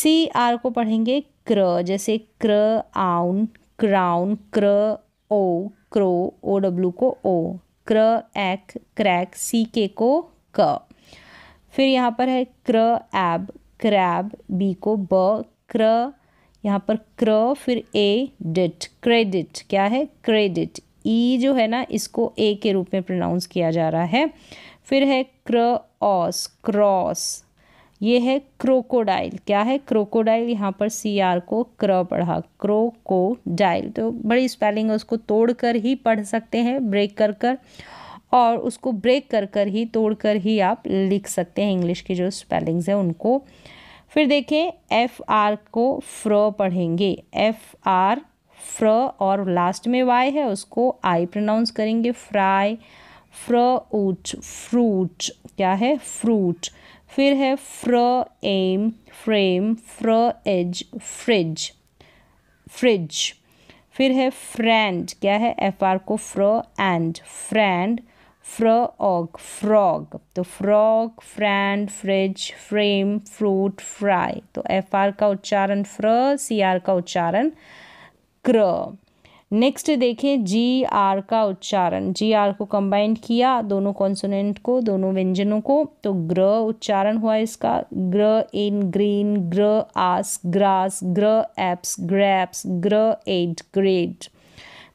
सी आर को पढ़ेंगे क्र जैसे क्र आउन क्राउन क्र ओ क्रो ओ डब्ल्यू को ओ क्र एक क्रैक सी के को क फिर यहाँ पर है क्र एब क्रैब बी को ब क्र यहाँ पर क्र फिर ए डिट क्रेडिट क्या है क्रेडिट ई e जो है ना इसको ए के रूप में प्रोनाउंस किया जा रहा है फिर है क्र ऑस क्रॉस ये है क्रोकोडाइल क्या है क्रोकोडाइल यहाँ पर सी आर को क्र पढ़ा क्रोकोडाइल तो बड़ी स्पेलिंग है उसको तोड़ कर ही पढ़ सकते हैं ब्रेक कर कर और उसको ब्रेक कर कर ही तोड़ कर ही आप लिख सकते हैं इंग्लिश की जो स्पेलिंग्स हैं उनको फिर देखें एफ आर को फ्र पढ़ेंगे एफ आर फ्र और लास्ट में वाई है उसको आई प्रोनाउंस करेंगे फ्राई फ्र ऊच फ्रूट क्या है फ्रूट फिर है फ्र एम फ्रेम फ्र एज फ्रिज फ्रिज फिर है फ्रेंड क्या है एफ आर को फ्र एंड फ्रेंड फ्र ऑग फ्रॉग तो frog friend fridge frame fruit fry तो एफ आर का उच्चारण फ्र सी आर का उच्चारण क्र नेक्स्ट देखें जी आर का उच्चारण जी आर को कंबाइंड किया दोनों कॉन्सोनेंट को दोनों व्यंजनों को तो ग्र उच्चारण हुआ इसका ग्र इन ग्रीन ग्र आस ग्रास ग्र एप्स ग्रैप्स ग्र एड ग्रेड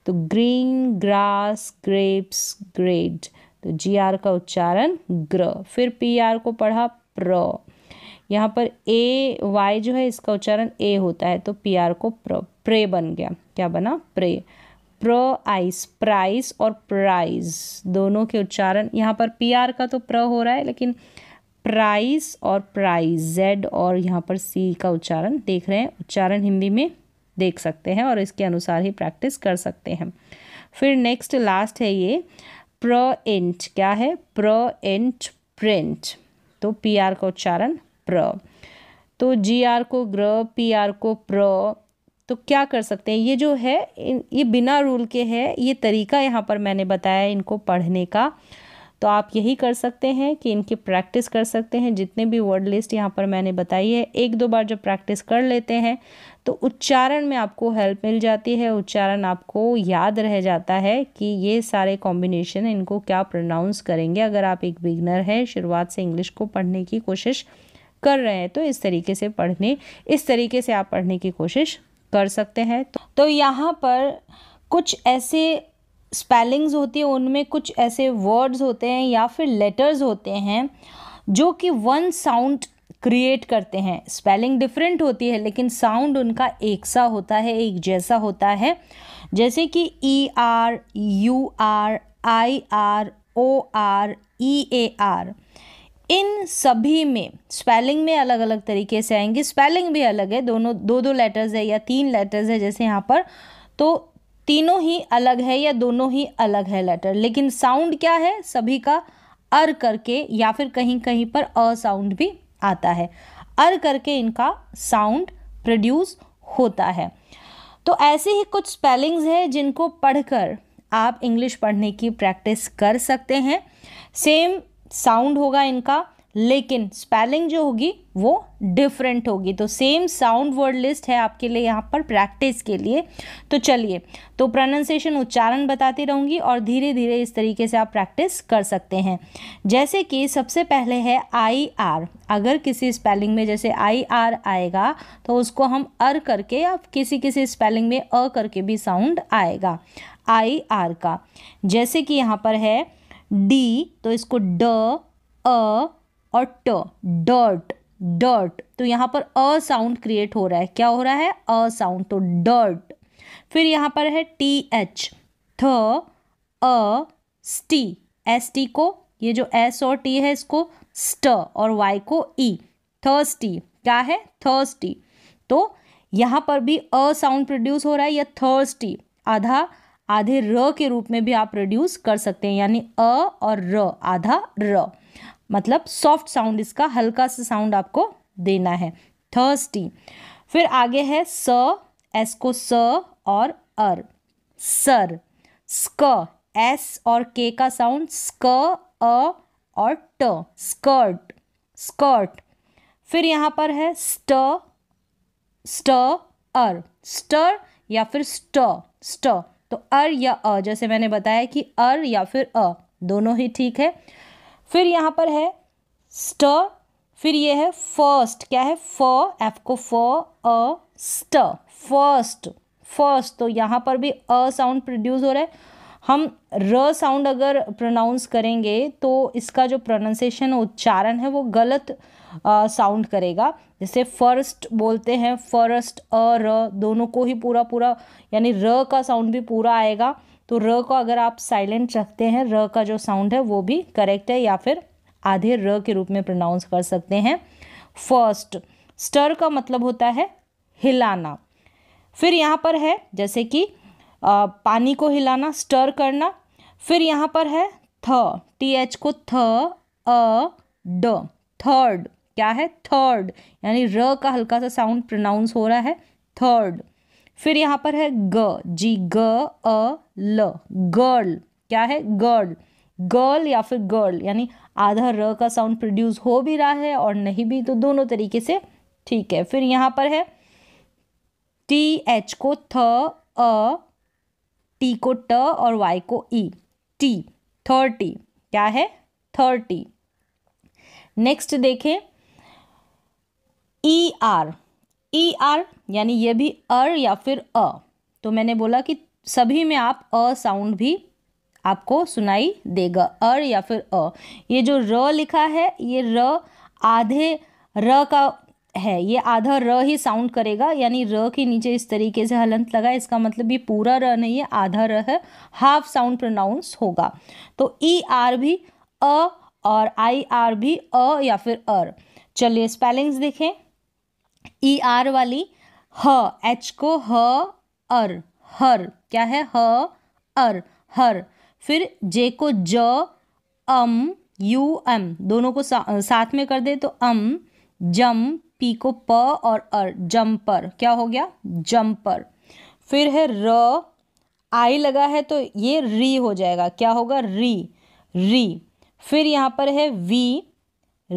तो ग्रीन ग्रास ग्रेप्स ग्रेड तो जी आर का उच्चारण ग्र फिर पी आर को पढ़ा प्र यहाँ पर ए वाई जो है इसका उच्चारण ए होता है तो पी आर को प्र प्रे बन गया क्या बना प्रे प्र आइस प्राइस और प्राइज दोनों के उच्चारण यहाँ पर पी आर का तो प्र हो रहा है लेकिन प्राइस और प्राइज जेड और यहाँ पर सी का उच्चारण देख रहे हैं उच्चारण हिंदी में देख सकते हैं और इसके अनुसार ही प्रैक्टिस कर सकते हैं फिर नेक्स्ट लास्ट है ये प्र इंट क्या है प्र इंट प्रिंट तो पी आर का उच्चारण प्र तो जी आर को ग्र पी आर को प्र तो क्या कर सकते हैं ये जो है ये बिना रूल के है ये तरीका यहाँ पर मैंने बताया इनको पढ़ने का तो आप यही कर सकते हैं कि इनकी प्रैक्टिस कर सकते हैं जितने भी वर्ड लिस्ट यहाँ पर मैंने बताई है एक दो बार जब प्रैक्टिस कर लेते हैं तो उच्चारण में आपको हेल्प मिल जाती है उच्चारण आपको याद रह जाता है कि ये सारे कॉम्बिनेशन इनको क्या प्रोनाउंस करेंगे अगर आप एक बिगनर हैं शुरुआत से इंग्लिश को पढ़ने की कोशिश कर रहे हैं तो इस तरीके से पढ़ने इस तरीके से आप पढ़ने की कोशिश कर सकते हैं तो, तो यहाँ पर कुछ ऐसे स्पेलिंग्स होती है उनमें कुछ ऐसे वर्ड्स होते हैं या फिर लेटर्स होते हैं जो कि वन साउंड क्रिएट करते हैं स्पेलिंग डिफरेंट होती है लेकिन साउंड उनका एक सा होता है एक जैसा होता है जैसे कि E R U R I R O R E A R इन सभी में स्पेलिंग में अलग अलग तरीके से आएंगे स्पेलिंग भी अलग है दोनों दो दो लेटर्स है या तीन लेटर्स है जैसे यहाँ पर तो तीनों ही अलग है या दोनों ही अलग है लेटर लेकिन साउंड क्या है सभी का अर करके या फिर कहीं कहीं पर अ साउंड भी आता है अर करके इनका साउंड प्रोड्यूस होता है तो ऐसे ही कुछ स्पेलिंग्स हैं जिनको पढ़कर आप इंग्लिश पढ़ने की प्रैक्टिस कर सकते हैं सेम साउंड होगा इनका लेकिन स्पेलिंग जो होगी वो डिफरेंट होगी तो सेम साउंड वर्ड लिस्ट है आपके लिए यहाँ पर प्रैक्टिस के लिए तो चलिए तो प्रोनाउंसिएशन उच्चारण बताती रहूँगी और धीरे धीरे इस तरीके से आप प्रैक्टिस कर सकते हैं जैसे कि सबसे पहले है आई आर अगर किसी स्पेलिंग में जैसे आई आर आएगा तो उसको हम अर करके या किसी किसी स्पेलिंग में अ करके भी साउंड आएगा आई आर का जैसे कि यहाँ पर है डी तो इसको ड अ और ट डर्ट डर्ट तो यहाँ पर अ साउंड क्रिएट हो रहा है क्या हो रहा है अ साउंड तो डर्ट फिर यहाँ पर है टी एच थ अ स्टी एस टी को ये जो एस और टी है इसको स्ट और वाई को ई e. थर्स्टी क्या है थर्स्टी तो यहाँ पर भी अ साउंड प्रोड्यूस हो रहा है या थर्स्टी आधा आधे र के रूप में भी आप प्रोड्यूस कर सकते हैं यानी अ और र आधा र मतलब सॉफ्ट साउंड इसका हल्का सा साउंड आपको देना है थर्स्टी फिर आगे है स एस को स और अर सर स्क एस और के का साउंड स्क अ और ट स्कर्ट स्कर्ट फिर यहाँ पर है स्ट स्ट अर स्टर या फिर स्ट स्ट तो अर या अ जैसे मैंने बताया कि अर या फिर अ दोनों ही ठीक है फिर यहाँ पर है स्ट फिर ये है फर्स्ट क्या है फ एफ को फ अ स्ट फर्स्ट फर्स्ट तो यहाँ पर भी अ साउंड प्रोड्यूस हो रहा है हम र साउंड अगर प्रोनाउंस करेंगे तो इसका जो प्रोनाउंसिएशन उच्चारण है वो गलत साउंड करेगा जैसे फर्स्ट बोलते हैं फर्स्ट अ र दोनों को ही पूरा पूरा यानी र का साउंड भी पूरा आएगा तो र को अगर आप साइलेंट रखते हैं र का जो साउंड है वो भी करेक्ट है या फिर आधे र के रूप में प्रोनाउंस कर सकते हैं फर्स्ट स्टर का मतलब होता है हिलाना फिर यहाँ पर है जैसे कि आ, पानी को हिलाना स्टर करना फिर यहाँ पर है थ टी एच को थ अ ड थर्ड क्या है थर्ड यानी र का हल्का सा साउंड प्रोनाउंस हो रहा है थर्ड फिर यहाँ पर है ग जी ग अ ल गर्ल क्या है गर्ल गर्ल या फिर गर्ल यानी आधा र का साउंड प्रोड्यूस हो भी रहा है और नहीं भी तो दोनों तरीके से ठीक है फिर यहाँ पर है टी एच को थ अ टी को ट और वाई को ई टी थर्टी क्या है थर्टी नेक्स्ट देखें ई आर ई आर यानी ये भी अर या फिर अ तो मैंने बोला कि सभी में आप अ साउंड भी आपको सुनाई देगा अर या फिर अ ये जो र लिखा है ये र आधे र का है ये आधा र ही साउंड करेगा यानी र के नीचे इस तरीके से हलंत लगा इसका मतलब ये पूरा र नहीं है आधा र है हाफ साउंड प्रोनाउंस होगा तो ई e आर भी अ और आई आर भी अ या फिर अर चलिए स्पेलिंग्स देखें ई e आर वाली ह एच को ह अर हर क्या है ह अर हर फिर जे को ज अम यू एम दोनों को सा, साथ में कर दे तो अम जम पी को प और अर जम्पर क्या हो गया जम्पर फिर है र आई लगा है तो ये री हो जाएगा क्या होगा री री फिर यहाँ पर है वी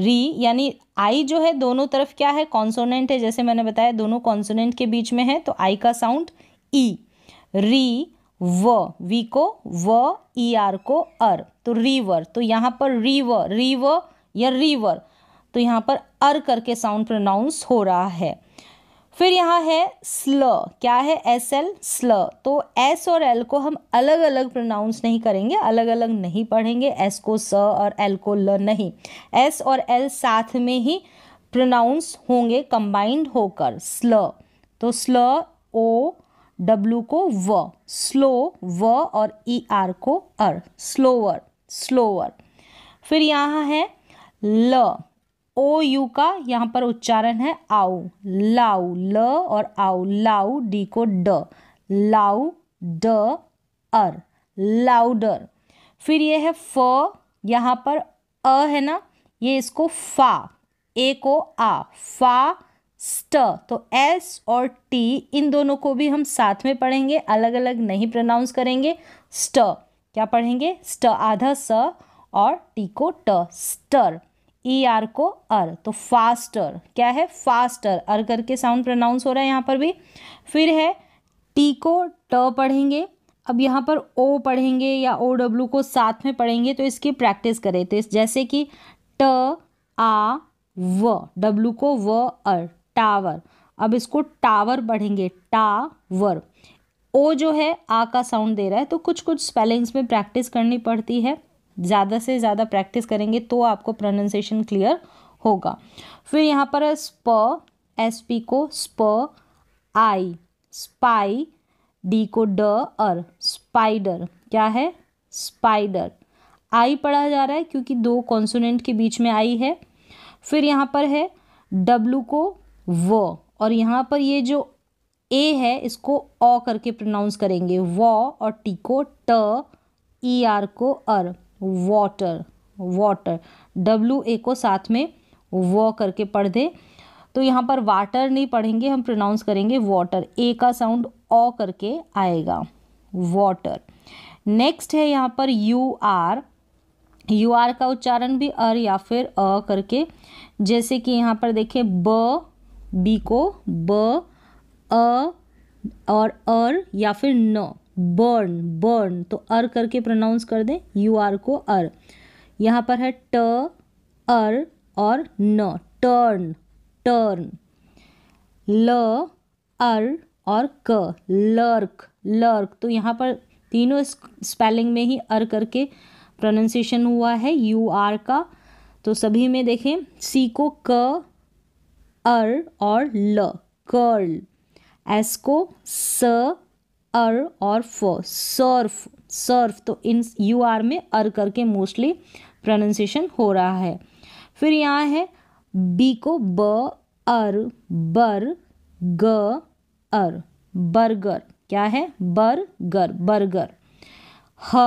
री यानी आई जो है दोनों तरफ क्या है कॉन्सोनेंट है जैसे मैंने बताया दोनों कॉन्सोनेंट के बीच में है तो आई का साउंड ई e. री व वी को व ई e आर को अर तो रीवर तो यहाँ पर रीव रीव या रीवर तो यहाँ पर अर करके साउंड प्रोनाउंस हो रहा है फिर यहाँ है स्ल क्या है एस एल स्ल तो एस और एल को हम अलग अलग प्रोनाउंस नहीं करेंगे अलग अलग नहीं पढ़ेंगे एस को स और एल को ल नहीं एस और एल साथ में ही प्रोनाउंस होंगे कंबाइंड होकर स्ल तो स्ल ओ डब्लू को व स्लो व और ई e आर को अर स्लोअर स्लोअर फिर यहाँ है ल ओ यू का यहाँ पर उच्चारण है आउ लाउ ल और आउ लाउ डी को ड लाउ ड अर लाउडर फिर ये है फ यहाँ पर अ है ना ये इसको फा ए को आ फा स्ट तो एस और टी इन दोनों को भी हम साथ में पढ़ेंगे अलग अलग नहीं प्रोनाउंस करेंगे स्ट क्या पढ़ेंगे स्ट आधा स और टी को ट स्टर ई e आर को अर तो फास्टर क्या है फास्टर अर करके साउंड प्रोनाउंस हो रहा है यहाँ पर भी फिर है टी को ट पढ़ेंगे अब यहाँ पर ओ पढ़ेंगे या ओ डब्ल्यू को साथ में पढ़ेंगे तो इसकी प्रैक्टिस करें तो जैसे कि ट आ व डब्लू को व अर टावर अब इसको टावर पढ़ेंगे टावर ओ जो है आ का साउंड दे रहा है तो कुछ कुछ स्पेलिंग्स में प्रैक्टिस करनी पड़ती है ज़्यादा से ज़्यादा प्रैक्टिस करेंगे तो आपको प्रोनाउंसिएशन क्लियर होगा फिर यहाँ पर है स्प एस पी को स्प आई स्पाई डी को ड और स्पाइडर क्या है स्पाइडर आई पढ़ा जा रहा है क्योंकि दो कॉन्सोनेंट के बीच में आई है फिर यहाँ पर है डब्लू को व और यहाँ पर ये जो ए है इसको ओ करके प्रोनाउंस करेंगे व और टी को ट ई आर को अर वाटर वाटर डब्लू ए को साथ में व करके पढ़ दे तो यहाँ पर वाटर नहीं पढ़ेंगे हम प्रोनाउंस करेंगे वाटर ए का साउंड ओ करके आएगा वाटर नेक्स्ट है यहाँ पर यू आर यू आर का उच्चारण भी अर या फिर अ करके जैसे कि यहाँ पर देखें ब बी को ब अ और अर या फिर न बर्न बर्न तो अर करके प्रोनाउंस कर दें यू आर को अर यहाँ पर है ट अर और न टर्न टर्न ल अर और क लर्क लर्क तो यहाँ पर तीनों स्पेलिंग में ही अर करके प्रोनाउंसिएशन हुआ है यू आर का तो सभी में देखें सी को क अर और ल कर्ल एस को स अर और फ सर्फ सर्फ तो इन यू आर में अर करके मोस्टली प्रोनाउंसिएशन हो रहा है फिर यहाँ है बी को ब अर बर ग अर बर्गर क्या है बर्गर बर्गर ह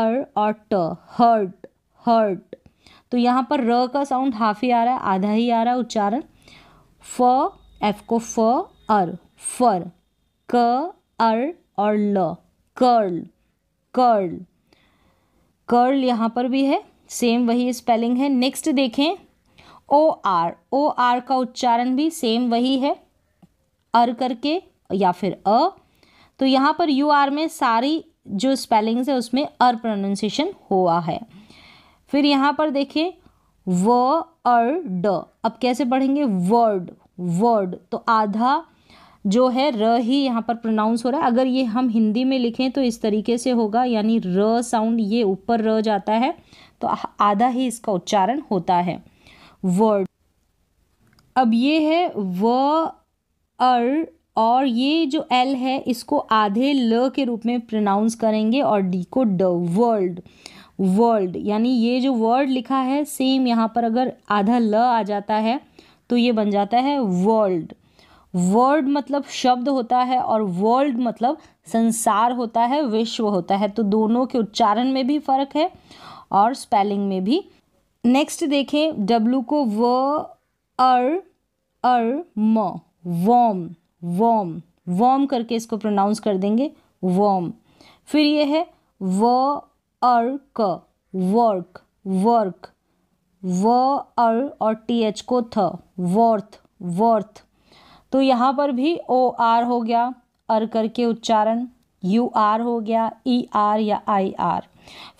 अर और ट हर्ट हर्ट तो यहाँ पर र का साउंड हाफ ही आ रहा है आधा ही आ रहा है उच्चारण फ एफ को फ अर फर क अर और ल कर्ल कर्ल कर्ल यहाँ पर भी है सेम वही स्पेलिंग है नेक्स्ट देखें ओ आर ओ आर का उच्चारण भी सेम वही है अर करके या फिर अ तो यहाँ पर यू आर में सारी जो स्पेलिंग्स है उसमें अर प्रोनाउंसिएशन हुआ है फिर यहाँ पर देखें व अर ड अब कैसे पढ़ेंगे वर्ड वर्ड तो आधा जो है र ही यहाँ पर प्रोनाउंस हो रहा है अगर ये हम हिंदी में लिखें तो इस तरीके से होगा यानी र साउंड ये ऊपर र जाता है तो आधा ही इसका उच्चारण होता है वर्ड अब ये है व अर और ये जो एल है इसको आधे ल के रूप में प्रोनाउंस करेंगे और डी को ड वर्ल्ड वर्ल्ड यानी ये जो वर्ड लिखा है सेम यहाँ पर अगर आधा ल आ जाता है तो ये बन जाता है वर्ल्ड वर्ड मतलब शब्द होता है और वर्ल्ड मतलब संसार होता है विश्व होता है तो दोनों के उच्चारण में भी फ़र्क है और स्पेलिंग में भी नेक्स्ट देखें डब्लू को व अर अर म वॉम वॉम वॉम करके इसको प्रोनाउंस कर देंगे वॉम फिर ये है व अर क वर्क वर्क व अर और टी एच को थ वर्थ वर्थ तो यहाँ पर भी ओ आर हो गया अर करके उच्चारण यू आर हो गया ई e आर या आई आर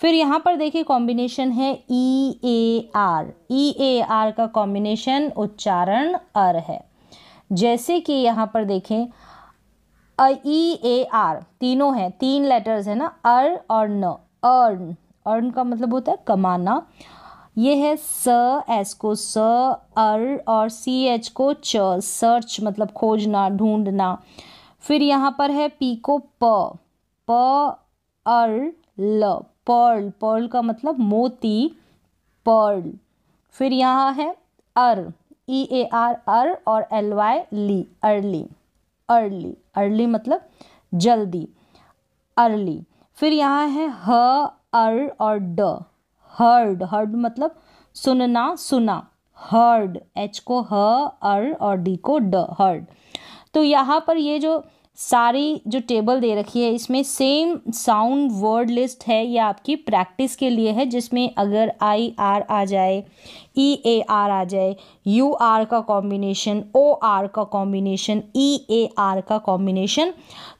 फिर यहाँ पर देखिए कॉम्बिनेशन है E A R E A R का कॉम्बिनेशन उच्चारण अर है जैसे कि यहाँ पर देखें अ ई ए आर तीनों हैं तीन लेटर्स है ना अर और न अर्न अर्न का मतलब होता है कमाना ये है स एस को स अर और सी एच को च सर्च मतलब खोजना ढूंढना फिर यहाँ पर है पी को प प अर ल पर्ल पर्ल का मतलब मोती पर्ल फिर यहाँ है अर ई ए आर अर और एल वाई ली अर्ली अर्ली अर्ली मतलब जल्दी अर्ली फिर यहाँ है ह अर और ड हर्ड हर्ड मतलब सुनना सुना हर्ड एच को ह अर और डी को ड हर्ड तो यहाँ पर ये जो सारी जो टेबल दे रखी है इसमें सेम साउंड वर्ड लिस्ट है ये आपकी प्रैक्टिस के लिए है जिसमें अगर आई आर आ जाए ई ए आर आ जाए यू आर का कॉम्बिनेशन ओ आर का कॉम्बिनेशन ई ए आर का कॉम्बिनेशन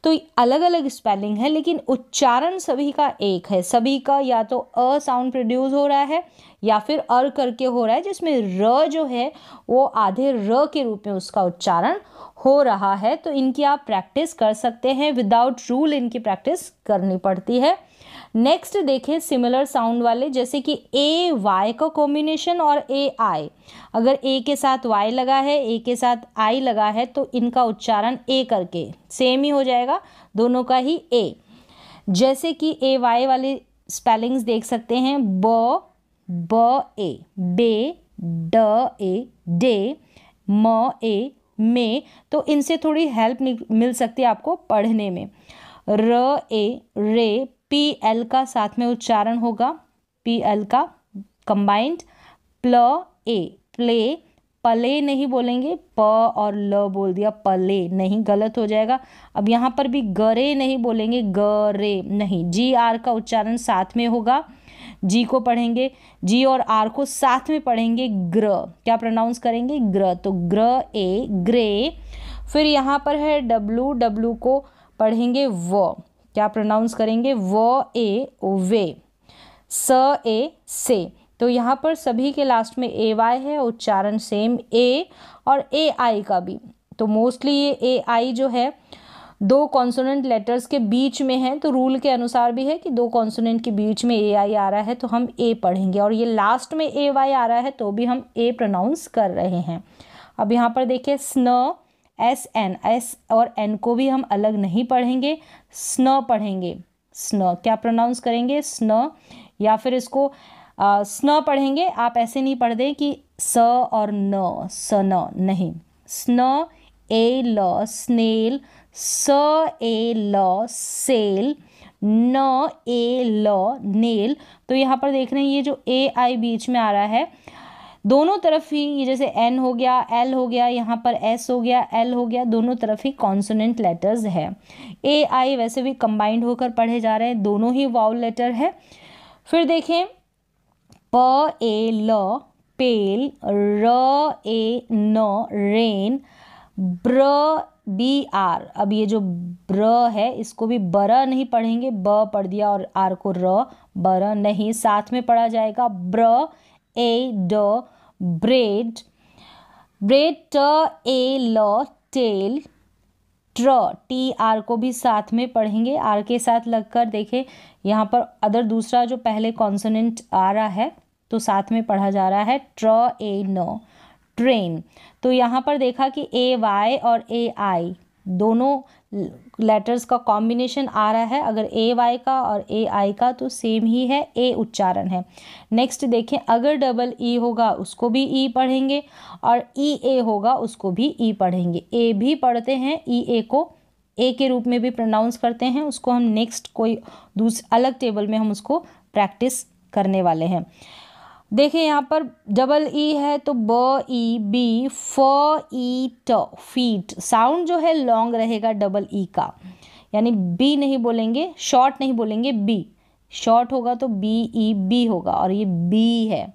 तो अलग अलग स्पेलिंग है लेकिन उच्चारण सभी का एक है सभी का या तो अ साउंड प्रोड्यूस हो रहा है या फिर अर करके हो रहा है जिसमें र जो है वो आधे र के रूप में उसका उच्चारण हो रहा है तो इनकी आप प्रैक्टिस कर सकते हैं विदाउट रूल इनकी प्रैक्टिस करनी पड़ती है नेक्स्ट देखें सिमिलर साउंड वाले जैसे कि ए वाई का कॉम्बिनेशन और ए आई अगर ए के साथ वाई लगा है ए के साथ आई लगा है तो इनका उच्चारण ए करके सेम ही हो जाएगा दोनों का ही ए जैसे कि ए वाई वाली स्पेलिंग्स देख सकते हैं ब ब ए बे ड ए डे म ए मे तो इनसे थोड़ी हेल्प मिल सकती है आपको पढ़ने में र ए रे पी एल का साथ में उच्चारण होगा पी एल का कंबाइंड प्ल ए प्ले पले नहीं बोलेंगे प और ल बोल दिया पले नहीं गलत हो जाएगा अब यहाँ पर भी गरे नहीं बोलेंगे गरे नहीं जी आर का उच्चारण साथ में होगा जी को पढ़ेंगे जी और आर को साथ में पढ़ेंगे ग्र क्या प्रोनाउंस करेंगे ग्र तो ग्र ए ग्रे फिर यहाँ पर है डब्लू डब्लू को पढ़ेंगे व क्या प्रोनाउंस करेंगे व ए वे स ए से तो यहाँ पर सभी के लास्ट में ए वाई है उच्चारण सेम ए और ए आई का भी तो मोस्टली ये ए आई जो है दो कॉन्सोनेंट लेटर्स के बीच में है तो रूल के अनुसार भी है कि दो कॉन्सोनेंट के बीच में ए आई आ रहा है तो हम ए पढ़ेंगे और ये लास्ट में ए वाई आ रहा है तो भी हम ए प्रोनाउंस कर रहे हैं अब यहाँ पर देखिए स्न एस एन एस और एन को भी हम अलग नहीं पढ़ेंगे स्न पढ़ेंगे स्न क्या प्रोनाउंस करेंगे स्न या फिर इसको आ, स्न पढ़ेंगे आप ऐसे नहीं पढ़ दें कि स और न स न नहीं स्न ए ल स्नेल स ए ल सेल न ए ल नेल तो यहाँ पर देख रहे हैं ये जो ए आई बीच में आ रहा है दोनों तरफ ही ये जैसे एन हो गया एल हो गया यहाँ पर एस हो गया एल हो गया दोनों तरफ ही कॉन्सोनेंट लेटर्स है ए आई वैसे भी कंबाइंड होकर पढ़े जा रहे हैं दोनों ही वाउल लेटर है फिर देखें प ए ल पेल र ए न रेन ब्र बी आर अब ये जो ब्र है इसको भी बर नहीं पढ़ेंगे ब पढ़ दिया और आर को र बर नहीं साथ में पढ़ा जाएगा ब्र ए ड ब्रेड ब्रेड ट ए ल टेल ट्र टी आर को भी साथ में पढ़ेंगे आर के साथ लगकर देखें यहाँ पर अदर दूसरा जो पहले कॉन्सोनेंट आ रहा है तो साथ में पढ़ा जा रहा है ट्र ए न ट्रेन तो यहाँ पर देखा कि ए वाई और ए आई दोनों लेटर्स का कॉम्बिनेशन आ रहा है अगर ए वाई का और ए आई का तो सेम ही है ए उच्चारण है नेक्स्ट देखें अगर डबल ई e होगा उसको भी ई e पढ़ेंगे और ई e, ए होगा उसको भी ई पढ़ेंगे ए भी पढ़ते हैं ई ए को ए के रूप में भी प्रोनाउंस करते हैं उसको हम नेक्स्ट कोई दूसरे अलग टेबल में हम उसको प्रैक्टिस करने वाले हैं देखें यहाँ पर डबल ई e है तो ब ई बी फ ई ट फीट साउंड जो है लॉन्ग रहेगा डबल ई e का यानी बी नहीं बोलेंगे शॉर्ट नहीं बोलेंगे बी शॉर्ट होगा तो बी ई बी होगा और ये बी है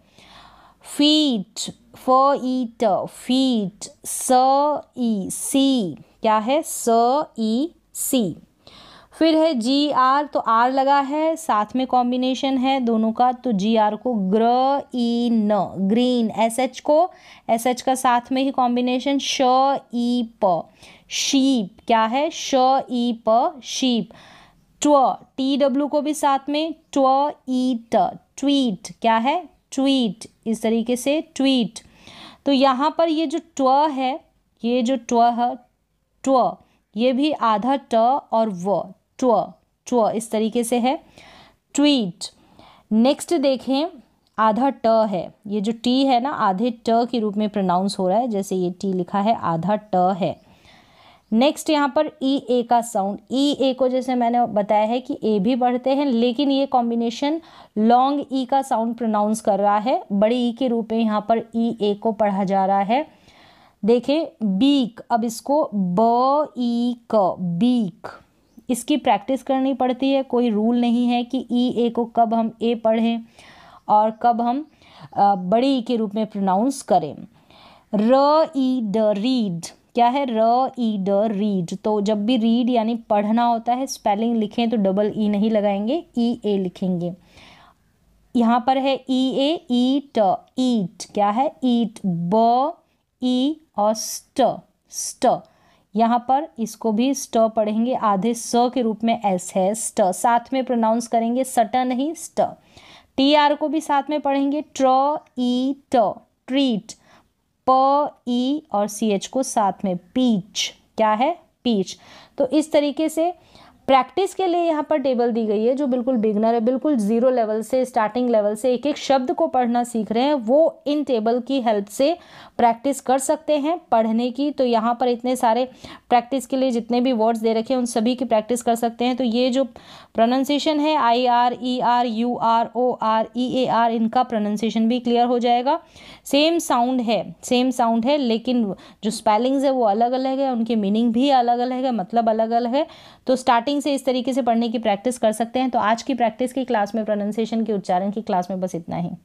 फीट फ ई ट फीट स ई सी क्या है स ई सी फिर है जी आर तो आर लगा है साथ में कॉम्बिनेशन है दोनों का तो जी आर को ग्र ई न ग्रीन एस एच को एस एच का साथ में ही कॉम्बिनेशन श ई प शीप क्या है श ई प शीप ट्व टी डब्ल्यू को भी साथ में ट्व ई ट ट्वीट क्या है ट्वीट इस तरीके से ट्वीट तो यहाँ पर ये जो ट्व है ये जो ट्व है ट्व ये भी आधा ट और व ट्व ट्व इस तरीके से है ट्वीट नेक्स्ट देखें आधा ट है ये जो टी है ना आधे ट के रूप में प्रोनाउंस हो रहा है जैसे ये टी लिखा है आधा ट है नेक्स्ट यहाँ पर ई ए का साउंड ई ए को जैसे मैंने बताया है कि ए भी बढ़ते हैं लेकिन ये कॉम्बिनेशन लॉन्ग ई का साउंड प्रोनाउंस कर रहा है बड़े ई e के रूप में यहाँ पर ई ए को पढ़ा जा रहा है देखें बीक अब इसको ब ई क बीक इसकी प्रैक्टिस करनी पड़ती है कोई रूल नहीं है कि ई ए को कब हम ए पढ़ें और कब हम बड़ी ई के रूप में प्रोनाउंस करें र ई ड रीड क्या है र ई ड रीड तो जब भी रीड यानी पढ़ना होता है स्पेलिंग लिखें तो डबल ई e नहीं लगाएंगे ई e, ए लिखेंगे यहाँ पर है ई ए ईट ईट क्या है ईट ब ई और स्ट स्ट यहाँ पर इसको भी स्ट पढ़ेंगे आधे स के रूप में एस है स्ट साथ में प्रोनाउंस करेंगे सट नहीं स्ट टी आर को भी साथ में पढ़ेंगे ट्र ई ट ट्रीट प ई और सी एच को साथ में पीच क्या है पीच तो इस तरीके से प्रैक्टिस के लिए यहाँ पर टेबल दी गई है जो बिल्कुल बिगनर है बिल्कुल ज़ीरो लेवल से स्टार्टिंग लेवल से एक एक शब्द को पढ़ना सीख रहे हैं वो इन टेबल की हेल्प से प्रैक्टिस कर सकते हैं पढ़ने की तो यहाँ पर इतने सारे प्रैक्टिस के लिए जितने भी वर्ड्स दे रखे हैं उन सभी की प्रैक्टिस कर सकते हैं तो ये जो प्रोनाउंसिएशन है I R E R U R O R E A R इनका प्रोनाउंसिएशन भी क्लियर हो जाएगा सेम साउंड है सेम साउंड है लेकिन जो स्पेलिंग्स है वो अलग अलग है उनकी मीनिंग भी अलग अलग है मतलब अलग अलग है तो स्टार्टिंग लिसनिंग से इस तरीके से पढ़ने की प्रैक्टिस कर सकते हैं तो आज की प्रैक्टिस की क्लास में प्रोनाउंसिएशन के उच्चारण की क्लास में बस इतना ही